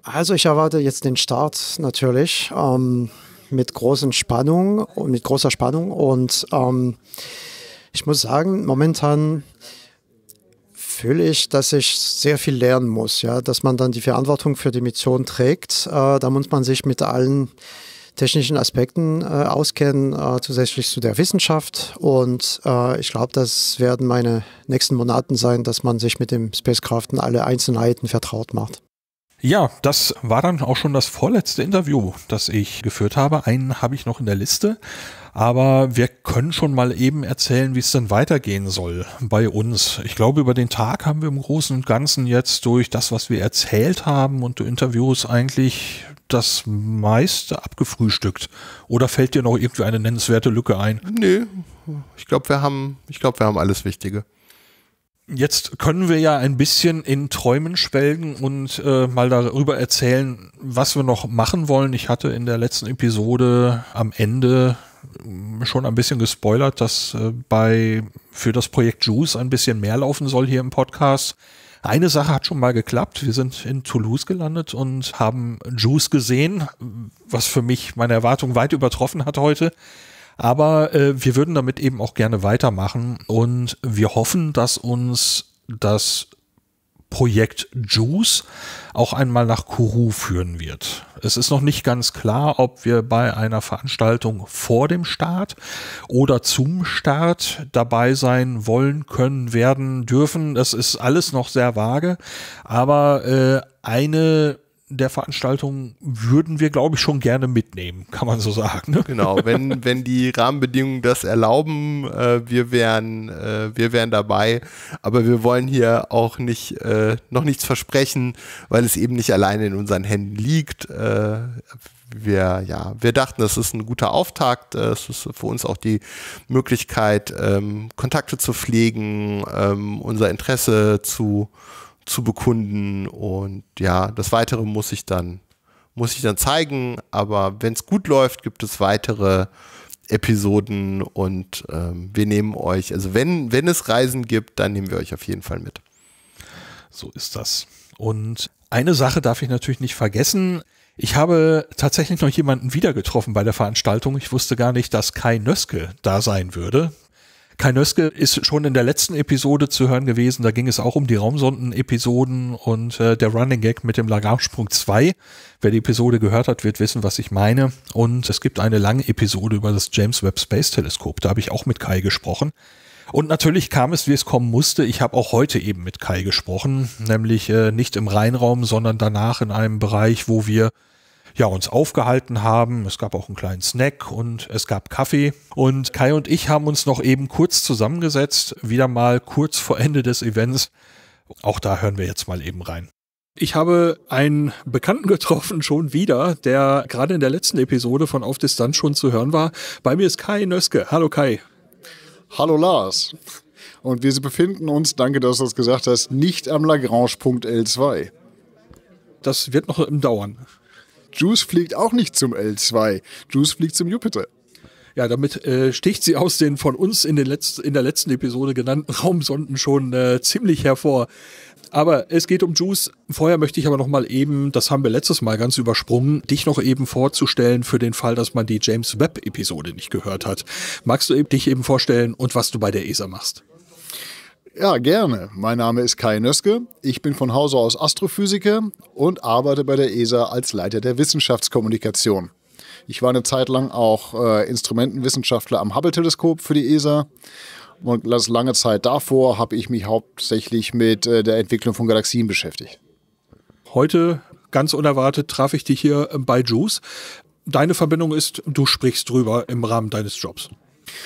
Also ich erwarte jetzt den Start natürlich ähm, mit großen Spannung mit großer Spannung und ähm, ich muss sagen, momentan fühle ich, dass ich sehr viel lernen muss, ja, dass man dann die Verantwortung für die Mission trägt. Äh, da muss man sich mit allen technischen Aspekten äh, auskennen, äh, zusätzlich zu der Wissenschaft. Und äh, ich glaube, das werden meine nächsten Monaten sein, dass man sich mit dem Spacecraften alle Einzelheiten vertraut macht. Ja, das war dann auch schon das vorletzte Interview, das ich geführt habe. Einen habe ich noch in der Liste. Aber wir können schon mal eben erzählen, wie es denn weitergehen soll bei uns. Ich glaube, über den Tag haben wir im Großen und Ganzen jetzt durch das, was wir erzählt haben und Interviews eigentlich das meiste abgefrühstückt. Oder fällt dir noch irgendwie eine nennenswerte Lücke ein? Nö, ich glaube, wir haben, ich glaube, wir haben alles Wichtige. Jetzt können wir ja ein bisschen in Träumen schwelgen und äh, mal darüber erzählen, was wir noch machen wollen. Ich hatte in der letzten Episode am Ende hm, schon ein bisschen gespoilert, dass äh, bei für das Projekt Juice ein bisschen mehr laufen soll hier im Podcast. Eine Sache hat schon mal geklappt. Wir sind in Toulouse gelandet und haben Juice gesehen, was für mich meine Erwartung weit übertroffen hat heute. Aber äh, wir würden damit eben auch gerne weitermachen und wir hoffen, dass uns das Projekt Juice auch einmal nach Kuru führen wird. Es ist noch nicht ganz klar, ob wir bei einer Veranstaltung vor dem Start oder zum Start dabei sein wollen, können, werden, dürfen. Das ist alles noch sehr vage. Aber äh, eine der Veranstaltung würden wir, glaube ich, schon gerne mitnehmen, kann man so sagen. Ne? Genau, wenn, wenn die Rahmenbedingungen das erlauben, äh, wir, wären, äh, wir wären dabei. Aber wir wollen hier auch nicht äh, noch nichts versprechen, weil es eben nicht alleine in unseren Händen liegt. Äh, wir, ja, wir dachten, das ist ein guter Auftakt. Äh, es ist für uns auch die Möglichkeit, ähm, Kontakte zu pflegen, ähm, unser Interesse zu zu bekunden. Und ja, das Weitere muss ich dann, muss ich dann zeigen. Aber wenn es gut läuft, gibt es weitere Episoden und ähm, wir nehmen euch, also wenn, wenn es Reisen gibt, dann nehmen wir euch auf jeden Fall mit. So ist das. Und eine Sache darf ich natürlich nicht vergessen. Ich habe tatsächlich noch jemanden wieder getroffen bei der Veranstaltung. Ich wusste gar nicht, dass Kai Nöske da sein würde. Kai Nöske ist schon in der letzten Episode zu hören gewesen. Da ging es auch um die Raumsonden-Episoden und äh, der Running Gag mit dem lagrange 2. Wer die Episode gehört hat, wird wissen, was ich meine. Und es gibt eine lange Episode über das James Webb Space Teleskop. Da habe ich auch mit Kai gesprochen. Und natürlich kam es, wie es kommen musste. Ich habe auch heute eben mit Kai gesprochen, nämlich äh, nicht im Rheinraum, sondern danach in einem Bereich, wo wir ja, uns aufgehalten haben. Es gab auch einen kleinen Snack und es gab Kaffee. Und Kai und ich haben uns noch eben kurz zusammengesetzt, wieder mal kurz vor Ende des Events. Auch da hören wir jetzt mal eben rein. Ich habe einen Bekannten getroffen, schon wieder, der gerade in der letzten Episode von Auf Distanz schon zu hören war. Bei mir ist Kai Nöske. Hallo Kai. Hallo Lars. Und wir befinden uns, danke, dass du das gesagt hast, nicht am Lagrange.L2. Das wird noch im Dauern. Juice fliegt auch nicht zum L2. Juice fliegt zum Jupiter. Ja, damit äh, sticht sie aus den von uns in, den Letz in der letzten Episode genannten Raumsonden schon äh, ziemlich hervor. Aber es geht um Juice. Vorher möchte ich aber noch mal eben, das haben wir letztes Mal ganz übersprungen, dich noch eben vorzustellen für den Fall, dass man die James Webb-Episode nicht gehört hat. Magst du eben dich eben vorstellen und was du bei der ESA machst? Ja, gerne. Mein Name ist Kai Nöske. Ich bin von Hause aus Astrophysiker und arbeite bei der ESA als Leiter der Wissenschaftskommunikation. Ich war eine Zeit lang auch äh, Instrumentenwissenschaftler am Hubble-Teleskop für die ESA. Und lange Zeit davor habe ich mich hauptsächlich mit äh, der Entwicklung von Galaxien beschäftigt. Heute, ganz unerwartet, traf ich dich hier äh, bei Juice. Deine Verbindung ist, du sprichst drüber im Rahmen deines Jobs.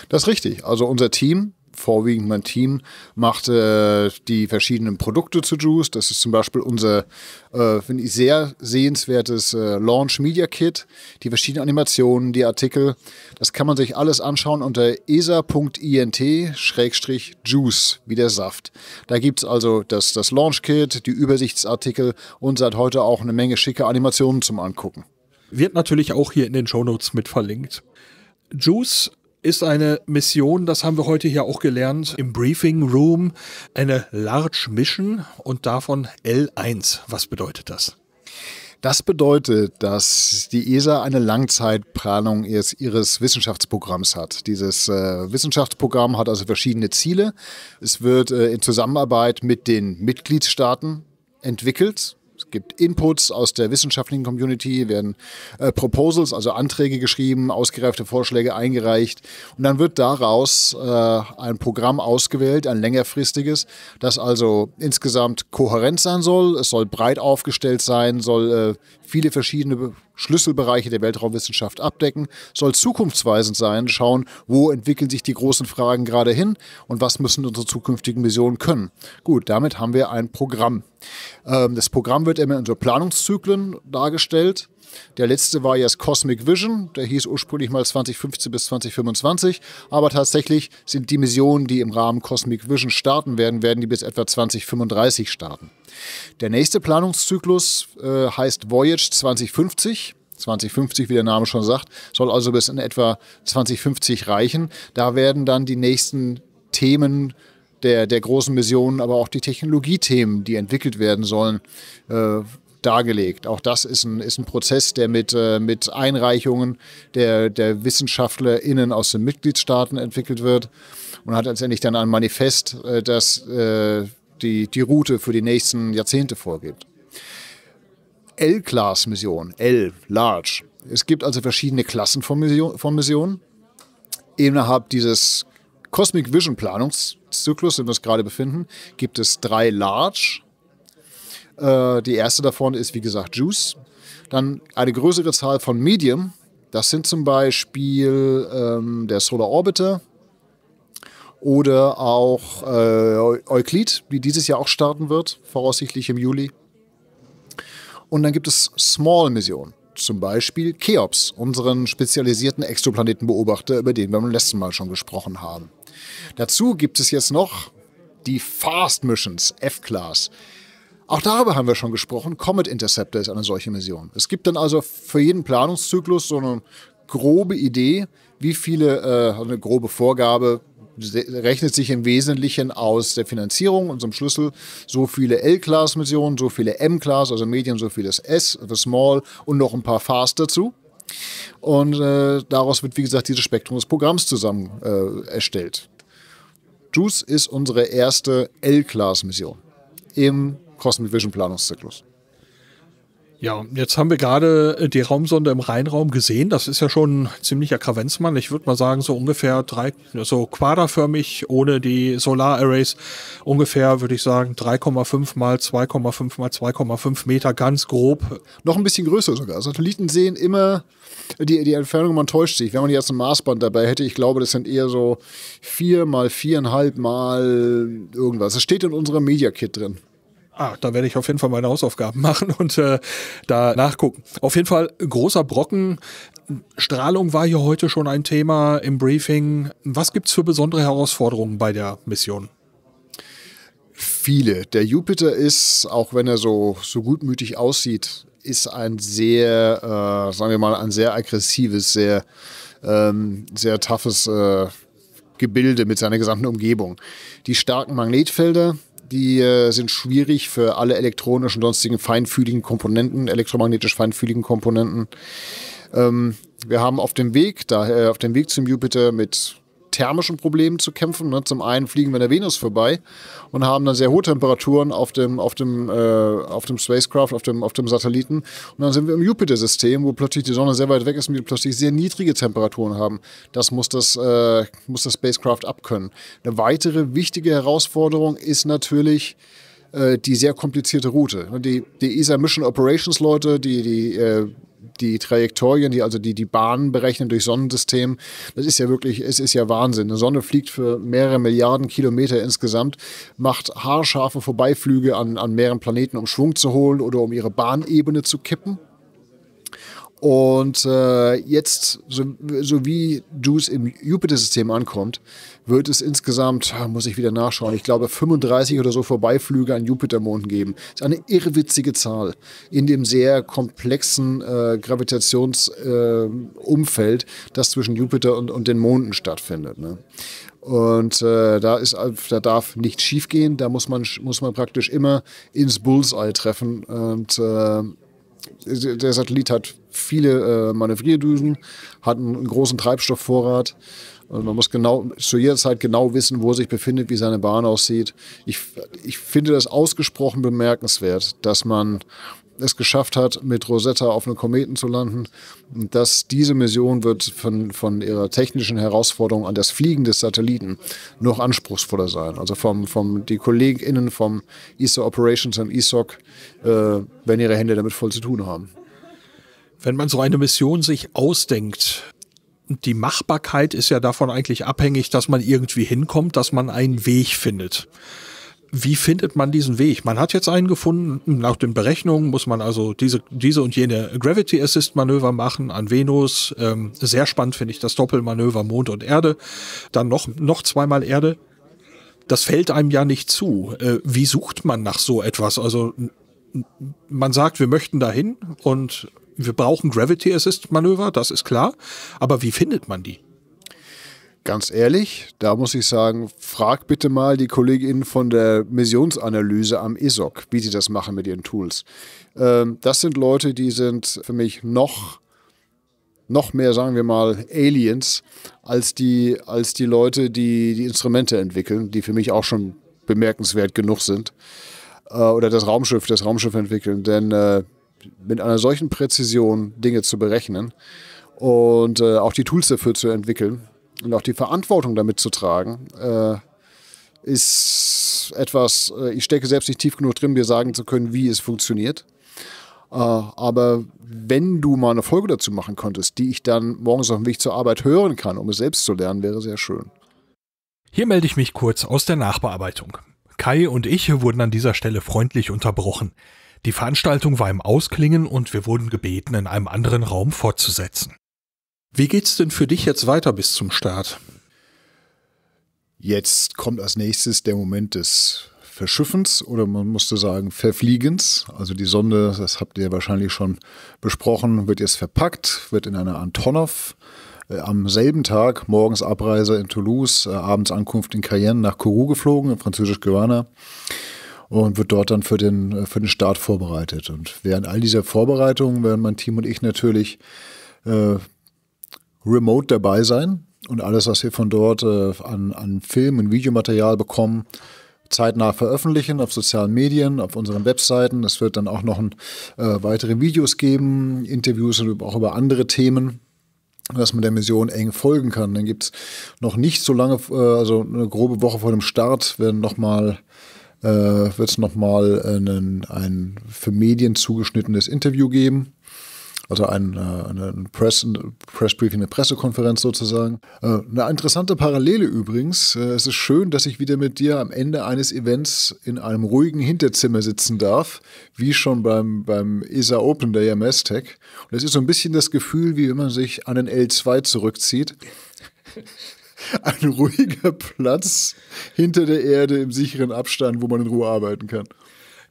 Das ist richtig. Also unser Team vorwiegend mein Team, macht äh, die verschiedenen Produkte zu Juice. Das ist zum Beispiel unser, äh, finde ich, sehr sehenswertes äh, Launch Media Kit, die verschiedenen Animationen, die Artikel. Das kann man sich alles anschauen unter esa.int-juice, wie der Saft. Da gibt es also das, das Launch Kit, die Übersichtsartikel und seit heute auch eine Menge schicke Animationen zum Angucken. Wird natürlich auch hier in den Show Notes mit verlinkt. Juice ist eine Mission, das haben wir heute hier auch gelernt, im Briefing Room, eine Large Mission und davon L1. Was bedeutet das? Das bedeutet, dass die ESA eine Langzeitplanung ihres, ihres Wissenschaftsprogramms hat. Dieses äh, Wissenschaftsprogramm hat also verschiedene Ziele. Es wird äh, in Zusammenarbeit mit den Mitgliedstaaten entwickelt es gibt Inputs aus der wissenschaftlichen Community, werden äh, Proposals, also Anträge geschrieben, ausgereifte Vorschläge eingereicht und dann wird daraus äh, ein Programm ausgewählt, ein längerfristiges, das also insgesamt kohärent sein soll, es soll breit aufgestellt sein, soll äh, viele verschiedene Schlüsselbereiche der Weltraumwissenschaft abdecken, soll zukunftsweisend sein, schauen, wo entwickeln sich die großen Fragen gerade hin und was müssen unsere zukünftigen Missionen können. Gut, damit haben wir ein Programm. Ähm, das Programm wird immer in so Planungszyklen dargestellt. Der letzte war jetzt Cosmic Vision, der hieß ursprünglich mal 2015 bis 2025, aber tatsächlich sind die Missionen, die im Rahmen Cosmic Vision starten werden, werden die bis etwa 2035 starten. Der nächste Planungszyklus äh, heißt Voyage 2050. 2050, wie der Name schon sagt, soll also bis in etwa 2050 reichen. Da werden dann die nächsten Themen der, der großen Missionen, aber auch die Technologiethemen, die entwickelt werden sollen, äh, dargelegt. Auch das ist ein, ist ein Prozess, der mit, äh, mit Einreichungen der, der WissenschaftlerInnen aus den Mitgliedstaaten entwickelt wird und hat letztendlich dann ein Manifest, äh, das äh, die, die Route für die nächsten Jahrzehnte vorgibt. L-Class-Mission, L, Large. Es gibt also verschiedene Klassen von, Mission, von Missionen. Innerhalb dieses Cosmic Vision Planungszyklus, in dem wir uns gerade befinden, gibt es drei Large, äh, die erste davon ist, wie gesagt, Juice. Dann eine größere Zahl von Medium. Das sind zum Beispiel ähm, der Solar Orbiter oder auch äh, Euclid, die dieses Jahr auch starten wird, voraussichtlich im Juli. Und dann gibt es Small-Missionen, zum Beispiel Cheops, unseren spezialisierten Exoplanetenbeobachter, über den wir beim letzten Mal schon gesprochen haben. Dazu gibt es jetzt noch die Fast Missions F-Class. Auch darüber haben wir schon gesprochen. Comet Interceptor ist eine solche Mission. Es gibt dann also für jeden Planungszyklus so eine grobe Idee, wie viele, äh, eine grobe Vorgabe, rechnet sich im Wesentlichen aus der Finanzierung, und zum Schlüssel, so viele L-Class-Missionen, so viele M-Class, also Medium, so vieles S, the Small und noch ein paar Fast dazu. Und äh, daraus wird, wie gesagt, dieses Spektrum des Programms zusammen äh, erstellt. JUICE ist unsere erste L-Class-Mission im Cosmic Vision Planungszyklus. Ja, jetzt haben wir gerade äh, die Raumsonde im Rheinraum gesehen. Das ist ja schon ein ziemlicher Kravenzmann. Ich würde mal sagen, so ungefähr drei, so quaderförmig ohne die Solararrays, ungefähr würde ich sagen 3,5 mal 2,5 mal 2,5 Meter, ganz grob. Noch ein bisschen größer sogar. Satelliten sehen immer die, die Entfernung, man täuscht sich. Wenn man jetzt ein Maßband dabei hätte, ich glaube, das sind eher so 4 mal 4,5 mal irgendwas. Das steht in unserem Media Kit drin. Ah, da werde ich auf jeden Fall meine Hausaufgaben machen und äh, da nachgucken. Auf jeden Fall großer Brocken. Strahlung war hier heute schon ein Thema im Briefing. Was gibt es für besondere Herausforderungen bei der Mission? Viele. Der Jupiter ist, auch wenn er so, so gutmütig aussieht, ist ein sehr, äh, sagen wir mal, ein sehr aggressives, sehr, ähm, sehr toughes äh, Gebilde mit seiner gesamten Umgebung. Die starken Magnetfelder, die äh, sind schwierig für alle elektronischen, sonstigen feinfühligen Komponenten, elektromagnetisch feinfühligen Komponenten. Ähm, wir haben auf dem Weg, da, äh, auf dem Weg zum Jupiter mit thermischen Problemen zu kämpfen. Ne? Zum einen fliegen wir an der Venus vorbei und haben dann sehr hohe Temperaturen auf dem, auf dem, äh, auf dem Spacecraft, auf dem, auf dem Satelliten. Und dann sind wir im Jupiter-System, wo plötzlich die Sonne sehr weit weg ist und wir plötzlich sehr niedrige Temperaturen haben. Das muss das, äh, muss das Spacecraft abkönnen. Eine weitere wichtige Herausforderung ist natürlich, äh, die sehr komplizierte Route. Die, die ESA Mission Operations Leute, die, die äh, die Trajektorien, die also die, die Bahnen berechnen durch Sonnensystem, das ist ja wirklich, es ist ja Wahnsinn. Eine Sonne fliegt für mehrere Milliarden Kilometer insgesamt, macht haarscharfe Vorbeiflüge an, an mehreren Planeten, um Schwung zu holen oder um ihre Bahnebene zu kippen. Und äh, jetzt, so, so wie du es im Jupiter-System ankommt, wird es insgesamt, ah, muss ich wieder nachschauen, ich glaube 35 oder so Vorbeiflüge an Jupitermonden geben. Das ist eine irrwitzige Zahl in dem sehr komplexen äh, Gravitationsumfeld, äh, das zwischen Jupiter und, und den Monden stattfindet. Ne? Und äh, da, ist, da darf nichts schiefgehen. da muss man, muss man praktisch immer ins Bullseye treffen und äh, der Satellit hat viele äh, Manövrierdusen, hat einen großen Treibstoffvorrat. Und man muss genau zu jeder Zeit genau wissen, wo er sich befindet, wie seine Bahn aussieht. Ich, ich finde das ausgesprochen bemerkenswert, dass man es geschafft hat, mit Rosetta auf einem Kometen zu landen. Und dass diese Mission wird von, von ihrer technischen Herausforderung an das Fliegen des Satelliten noch anspruchsvoller sein. Also vom, vom, die KollegInnen vom ESA Operations am ESOC äh, werden ihre Hände damit voll zu tun haben. Wenn man so eine Mission sich ausdenkt, die Machbarkeit ist ja davon eigentlich abhängig, dass man irgendwie hinkommt, dass man einen Weg findet wie findet man diesen Weg? Man hat jetzt einen gefunden, nach den Berechnungen muss man also diese, diese und jene Gravity Assist Manöver machen an Venus. Ähm, sehr spannend finde ich das Doppelmanöver Mond und Erde. Dann noch, noch zweimal Erde. Das fällt einem ja nicht zu. Äh, wie sucht man nach so etwas? Also man sagt, wir möchten dahin und wir brauchen Gravity Assist Manöver, das ist klar. Aber wie findet man die? Ganz ehrlich, da muss ich sagen, frag bitte mal die KollegInnen von der Missionsanalyse am ISOC, wie sie das machen mit ihren Tools. Ähm, das sind Leute, die sind für mich noch noch mehr, sagen wir mal, Aliens als die, als die Leute, die die Instrumente entwickeln, die für mich auch schon bemerkenswert genug sind. Äh, oder das Raumschiff, das Raumschiff entwickeln. Denn äh, mit einer solchen Präzision Dinge zu berechnen und äh, auch die Tools dafür zu entwickeln, und auch die Verantwortung damit zu tragen, äh, ist etwas, äh, ich stecke selbst nicht tief genug drin, mir sagen zu können, wie es funktioniert. Äh, aber wenn du mal eine Folge dazu machen könntest, die ich dann morgens auf dem Weg zur Arbeit hören kann, um es selbst zu lernen, wäre sehr schön. Hier melde ich mich kurz aus der Nachbearbeitung. Kai und ich wurden an dieser Stelle freundlich unterbrochen. Die Veranstaltung war im Ausklingen und wir wurden gebeten, in einem anderen Raum fortzusetzen. Wie geht's denn für dich jetzt weiter bis zum Start? Jetzt kommt als nächstes der Moment des Verschiffens oder man musste sagen Verfliegens. Also die Sonde, das habt ihr wahrscheinlich schon besprochen, wird jetzt verpackt, wird in einer Antonov äh, am selben Tag morgens Abreise in Toulouse, äh, abends Ankunft in Cayenne nach Kourou geflogen, in französisch Guiana und wird dort dann für den, äh, für den Start vorbereitet. Und während all dieser Vorbereitungen werden mein Team und ich natürlich äh, remote dabei sein und alles, was wir von dort äh, an, an Film- und Videomaterial bekommen, zeitnah veröffentlichen auf sozialen Medien, auf unseren Webseiten. Es wird dann auch noch ein, äh, weitere Videos geben, Interviews und auch über andere Themen dass man der Mission eng folgen kann. Dann gibt es noch nicht so lange, äh, also eine grobe Woche vor dem Start, werden noch mal äh, wird es nochmal ein für Medien zugeschnittenes Interview geben also ein, äh, eine Press, Press Pressbriefing, eine Pressekonferenz sozusagen. Äh, eine interessante Parallele übrigens. Äh, es ist schön, dass ich wieder mit dir am Ende eines Events in einem ruhigen Hinterzimmer sitzen darf, wie schon beim, beim ESA Open Day am e Aztec. Und es ist so ein bisschen das Gefühl, wie wenn man sich an den L2 zurückzieht. Ein ruhiger Platz hinter der Erde im sicheren Abstand, wo man in Ruhe arbeiten kann.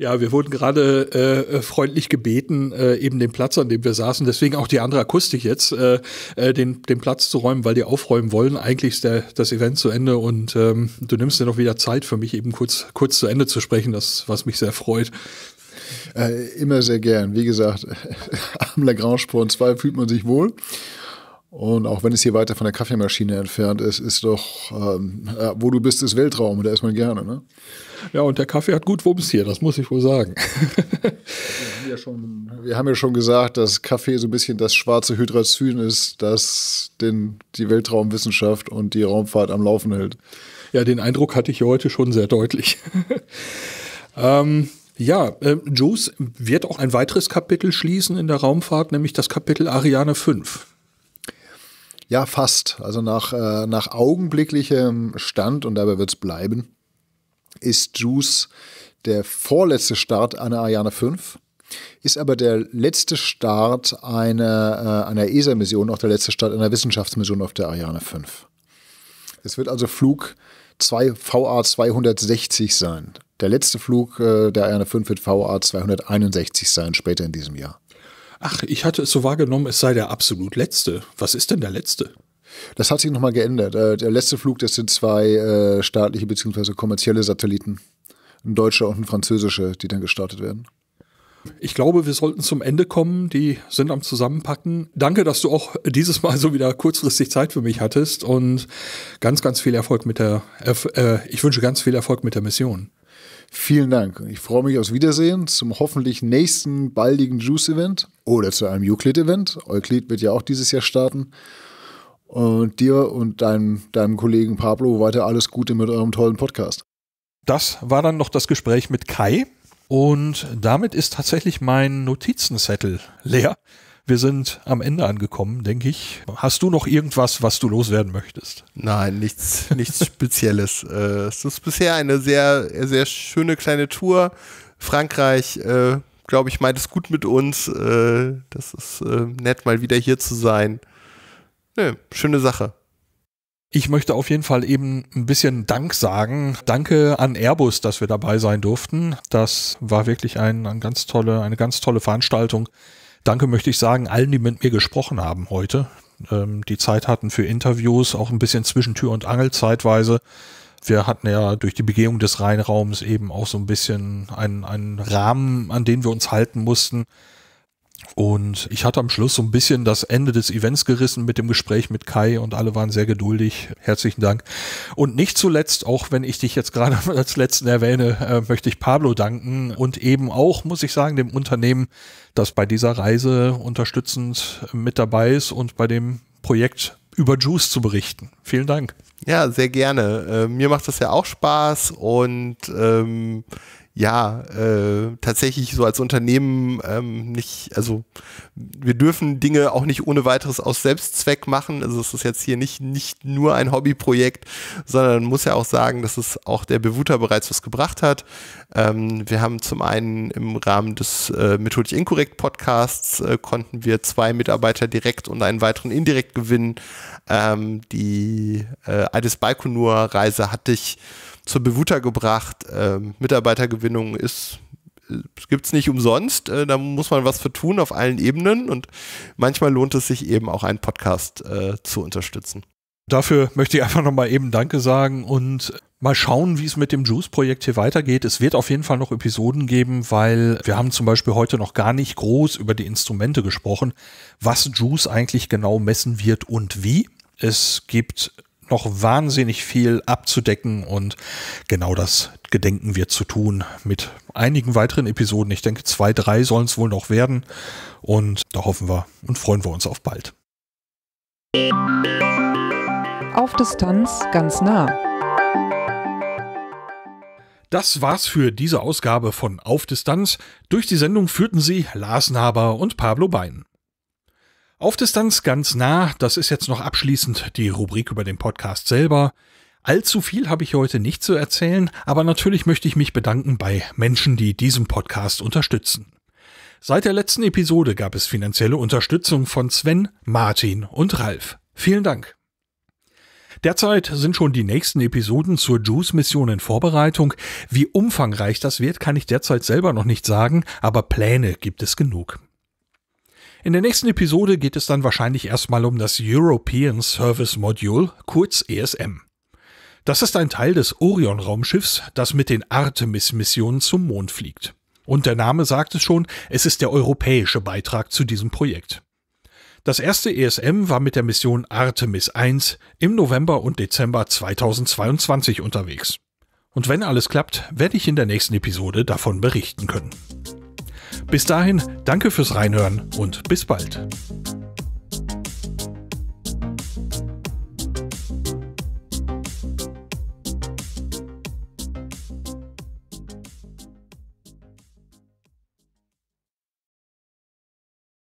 Ja, wir wurden gerade äh, äh, freundlich gebeten, äh, eben den Platz, an dem wir saßen, deswegen auch die andere Akustik jetzt, äh, äh, den, den Platz zu räumen, weil die aufräumen wollen. Eigentlich ist der, das Event zu Ende und ähm, du nimmst dir noch wieder Zeit für mich, eben kurz, kurz zu Ende zu sprechen, das, was mich sehr freut. Äh, immer sehr gern. Wie gesagt, am Lagrange-Point 2 fühlt man sich wohl. Und auch wenn es hier weiter von der Kaffeemaschine entfernt ist, ist doch, ähm, wo du bist, ist Weltraum und da ist man gerne. Ne? Ja, und der Kaffee hat gut Wumms hier, das muss ich wohl sagen. wir, haben ja schon, wir haben ja schon gesagt, dass Kaffee so ein bisschen das schwarze Hydrazin ist, das den, die Weltraumwissenschaft und die Raumfahrt am Laufen hält. Ja, den Eindruck hatte ich heute schon sehr deutlich. ähm, ja, äh, Juice wird auch ein weiteres Kapitel schließen in der Raumfahrt, nämlich das Kapitel Ariane 5. Ja, fast. Also nach, äh, nach augenblicklichem Stand, und dabei wird es bleiben, ist Juice der vorletzte Start einer Ariane 5, ist aber der letzte Start einer, äh, einer ESA-Mission, auch der letzte Start einer Wissenschaftsmission auf der Ariane 5. Es wird also Flug 2, VA 260 sein. Der letzte Flug äh, der Ariane 5 wird VA 261 sein, später in diesem Jahr. Ach, ich hatte es so wahrgenommen, es sei der absolut letzte. Was ist denn der letzte? Das hat sich nochmal geändert. Äh, der letzte Flug, das sind zwei äh, staatliche bzw. kommerzielle Satelliten. Ein deutscher und ein französischer, die dann gestartet werden. Ich glaube, wir sollten zum Ende kommen. Die sind am Zusammenpacken. Danke, dass du auch dieses Mal so wieder kurzfristig Zeit für mich hattest und ganz, ganz viel Erfolg mit der, äh, ich wünsche ganz viel Erfolg mit der Mission. Vielen Dank. Ich freue mich aufs Wiedersehen zum hoffentlich nächsten baldigen Juice-Event oder zu einem Euclid-Event. Euclid wird ja auch dieses Jahr starten. Und dir und deinem, deinem Kollegen Pablo weiter alles Gute mit eurem tollen Podcast. Das war dann noch das Gespräch mit Kai. Und damit ist tatsächlich mein Notizenzettel leer wir sind am Ende angekommen, denke ich. Hast du noch irgendwas, was du loswerden möchtest? Nein, nichts, nichts Spezielles. Äh, es ist bisher eine sehr, sehr schöne kleine Tour. Frankreich, äh, glaube ich, meint es gut mit uns. Äh, das ist äh, nett, mal wieder hier zu sein. Nö, schöne Sache. Ich möchte auf jeden Fall eben ein bisschen Dank sagen. Danke an Airbus, dass wir dabei sein durften. Das war wirklich ein, ein ganz tolle, eine ganz tolle Veranstaltung. Danke möchte ich sagen allen, die mit mir gesprochen haben heute, ähm, die Zeit hatten für Interviews, auch ein bisschen Zwischentür und Angel zeitweise. Wir hatten ja durch die Begehung des Rheinraums eben auch so ein bisschen einen, einen Rahmen, an den wir uns halten mussten. Und ich hatte am Schluss so ein bisschen das Ende des Events gerissen mit dem Gespräch mit Kai und alle waren sehr geduldig. Herzlichen Dank. Und nicht zuletzt, auch wenn ich dich jetzt gerade als letzten erwähne, äh, möchte ich Pablo danken und eben auch, muss ich sagen, dem Unternehmen, das bei dieser Reise unterstützend mit dabei ist und bei dem Projekt über Juice zu berichten. Vielen Dank. Ja, sehr gerne. Äh, mir macht das ja auch Spaß und ähm, ja, äh, tatsächlich so als Unternehmen ähm, nicht, also wir dürfen Dinge auch nicht ohne weiteres aus Selbstzweck machen. Also es ist jetzt hier nicht, nicht nur ein Hobbyprojekt, sondern muss ja auch sagen, dass es auch der Bewuter bereits was gebracht hat. Ähm, wir haben zum einen im Rahmen des äh, Methodisch Inkorrekt Podcasts äh, konnten wir zwei Mitarbeiter direkt und einen weiteren indirekt gewinnen. Ähm, die äh, Addis Baikonur Reise hatte ich zur Bewuta gebracht. Ähm, Mitarbeitergewinnung ist äh, gibt es nicht umsonst. Äh, da muss man was für tun auf allen Ebenen und manchmal lohnt es sich eben auch einen Podcast äh, zu unterstützen. Dafür möchte ich einfach nochmal eben Danke sagen und mal schauen, wie es mit dem Juice-Projekt hier weitergeht. Es wird auf jeden Fall noch Episoden geben, weil wir haben zum Beispiel heute noch gar nicht groß über die Instrumente gesprochen, was Juice eigentlich genau messen wird und wie. Es gibt noch wahnsinnig viel abzudecken und genau das gedenken wir zu tun mit einigen weiteren Episoden. Ich denke, zwei, drei sollen es wohl noch werden und da hoffen wir und freuen wir uns auf bald. Auf Distanz ganz nah. Das war's für diese Ausgabe von Auf Distanz. Durch die Sendung führten sie Lars Naber und Pablo Bein. Auf Distanz ganz nah, das ist jetzt noch abschließend die Rubrik über den Podcast selber. Allzu viel habe ich heute nicht zu erzählen, aber natürlich möchte ich mich bedanken bei Menschen, die diesen Podcast unterstützen. Seit der letzten Episode gab es finanzielle Unterstützung von Sven, Martin und Ralf. Vielen Dank. Derzeit sind schon die nächsten Episoden zur Juice-Mission in Vorbereitung. Wie umfangreich das wird, kann ich derzeit selber noch nicht sagen, aber Pläne gibt es genug. In der nächsten Episode geht es dann wahrscheinlich erstmal um das European Service Module, kurz ESM. Das ist ein Teil des Orion-Raumschiffs, das mit den Artemis-Missionen zum Mond fliegt. Und der Name sagt es schon, es ist der europäische Beitrag zu diesem Projekt. Das erste ESM war mit der Mission Artemis 1 im November und Dezember 2022 unterwegs. Und wenn alles klappt, werde ich in der nächsten Episode davon berichten können. Bis dahin, danke fürs Reinhören und bis bald.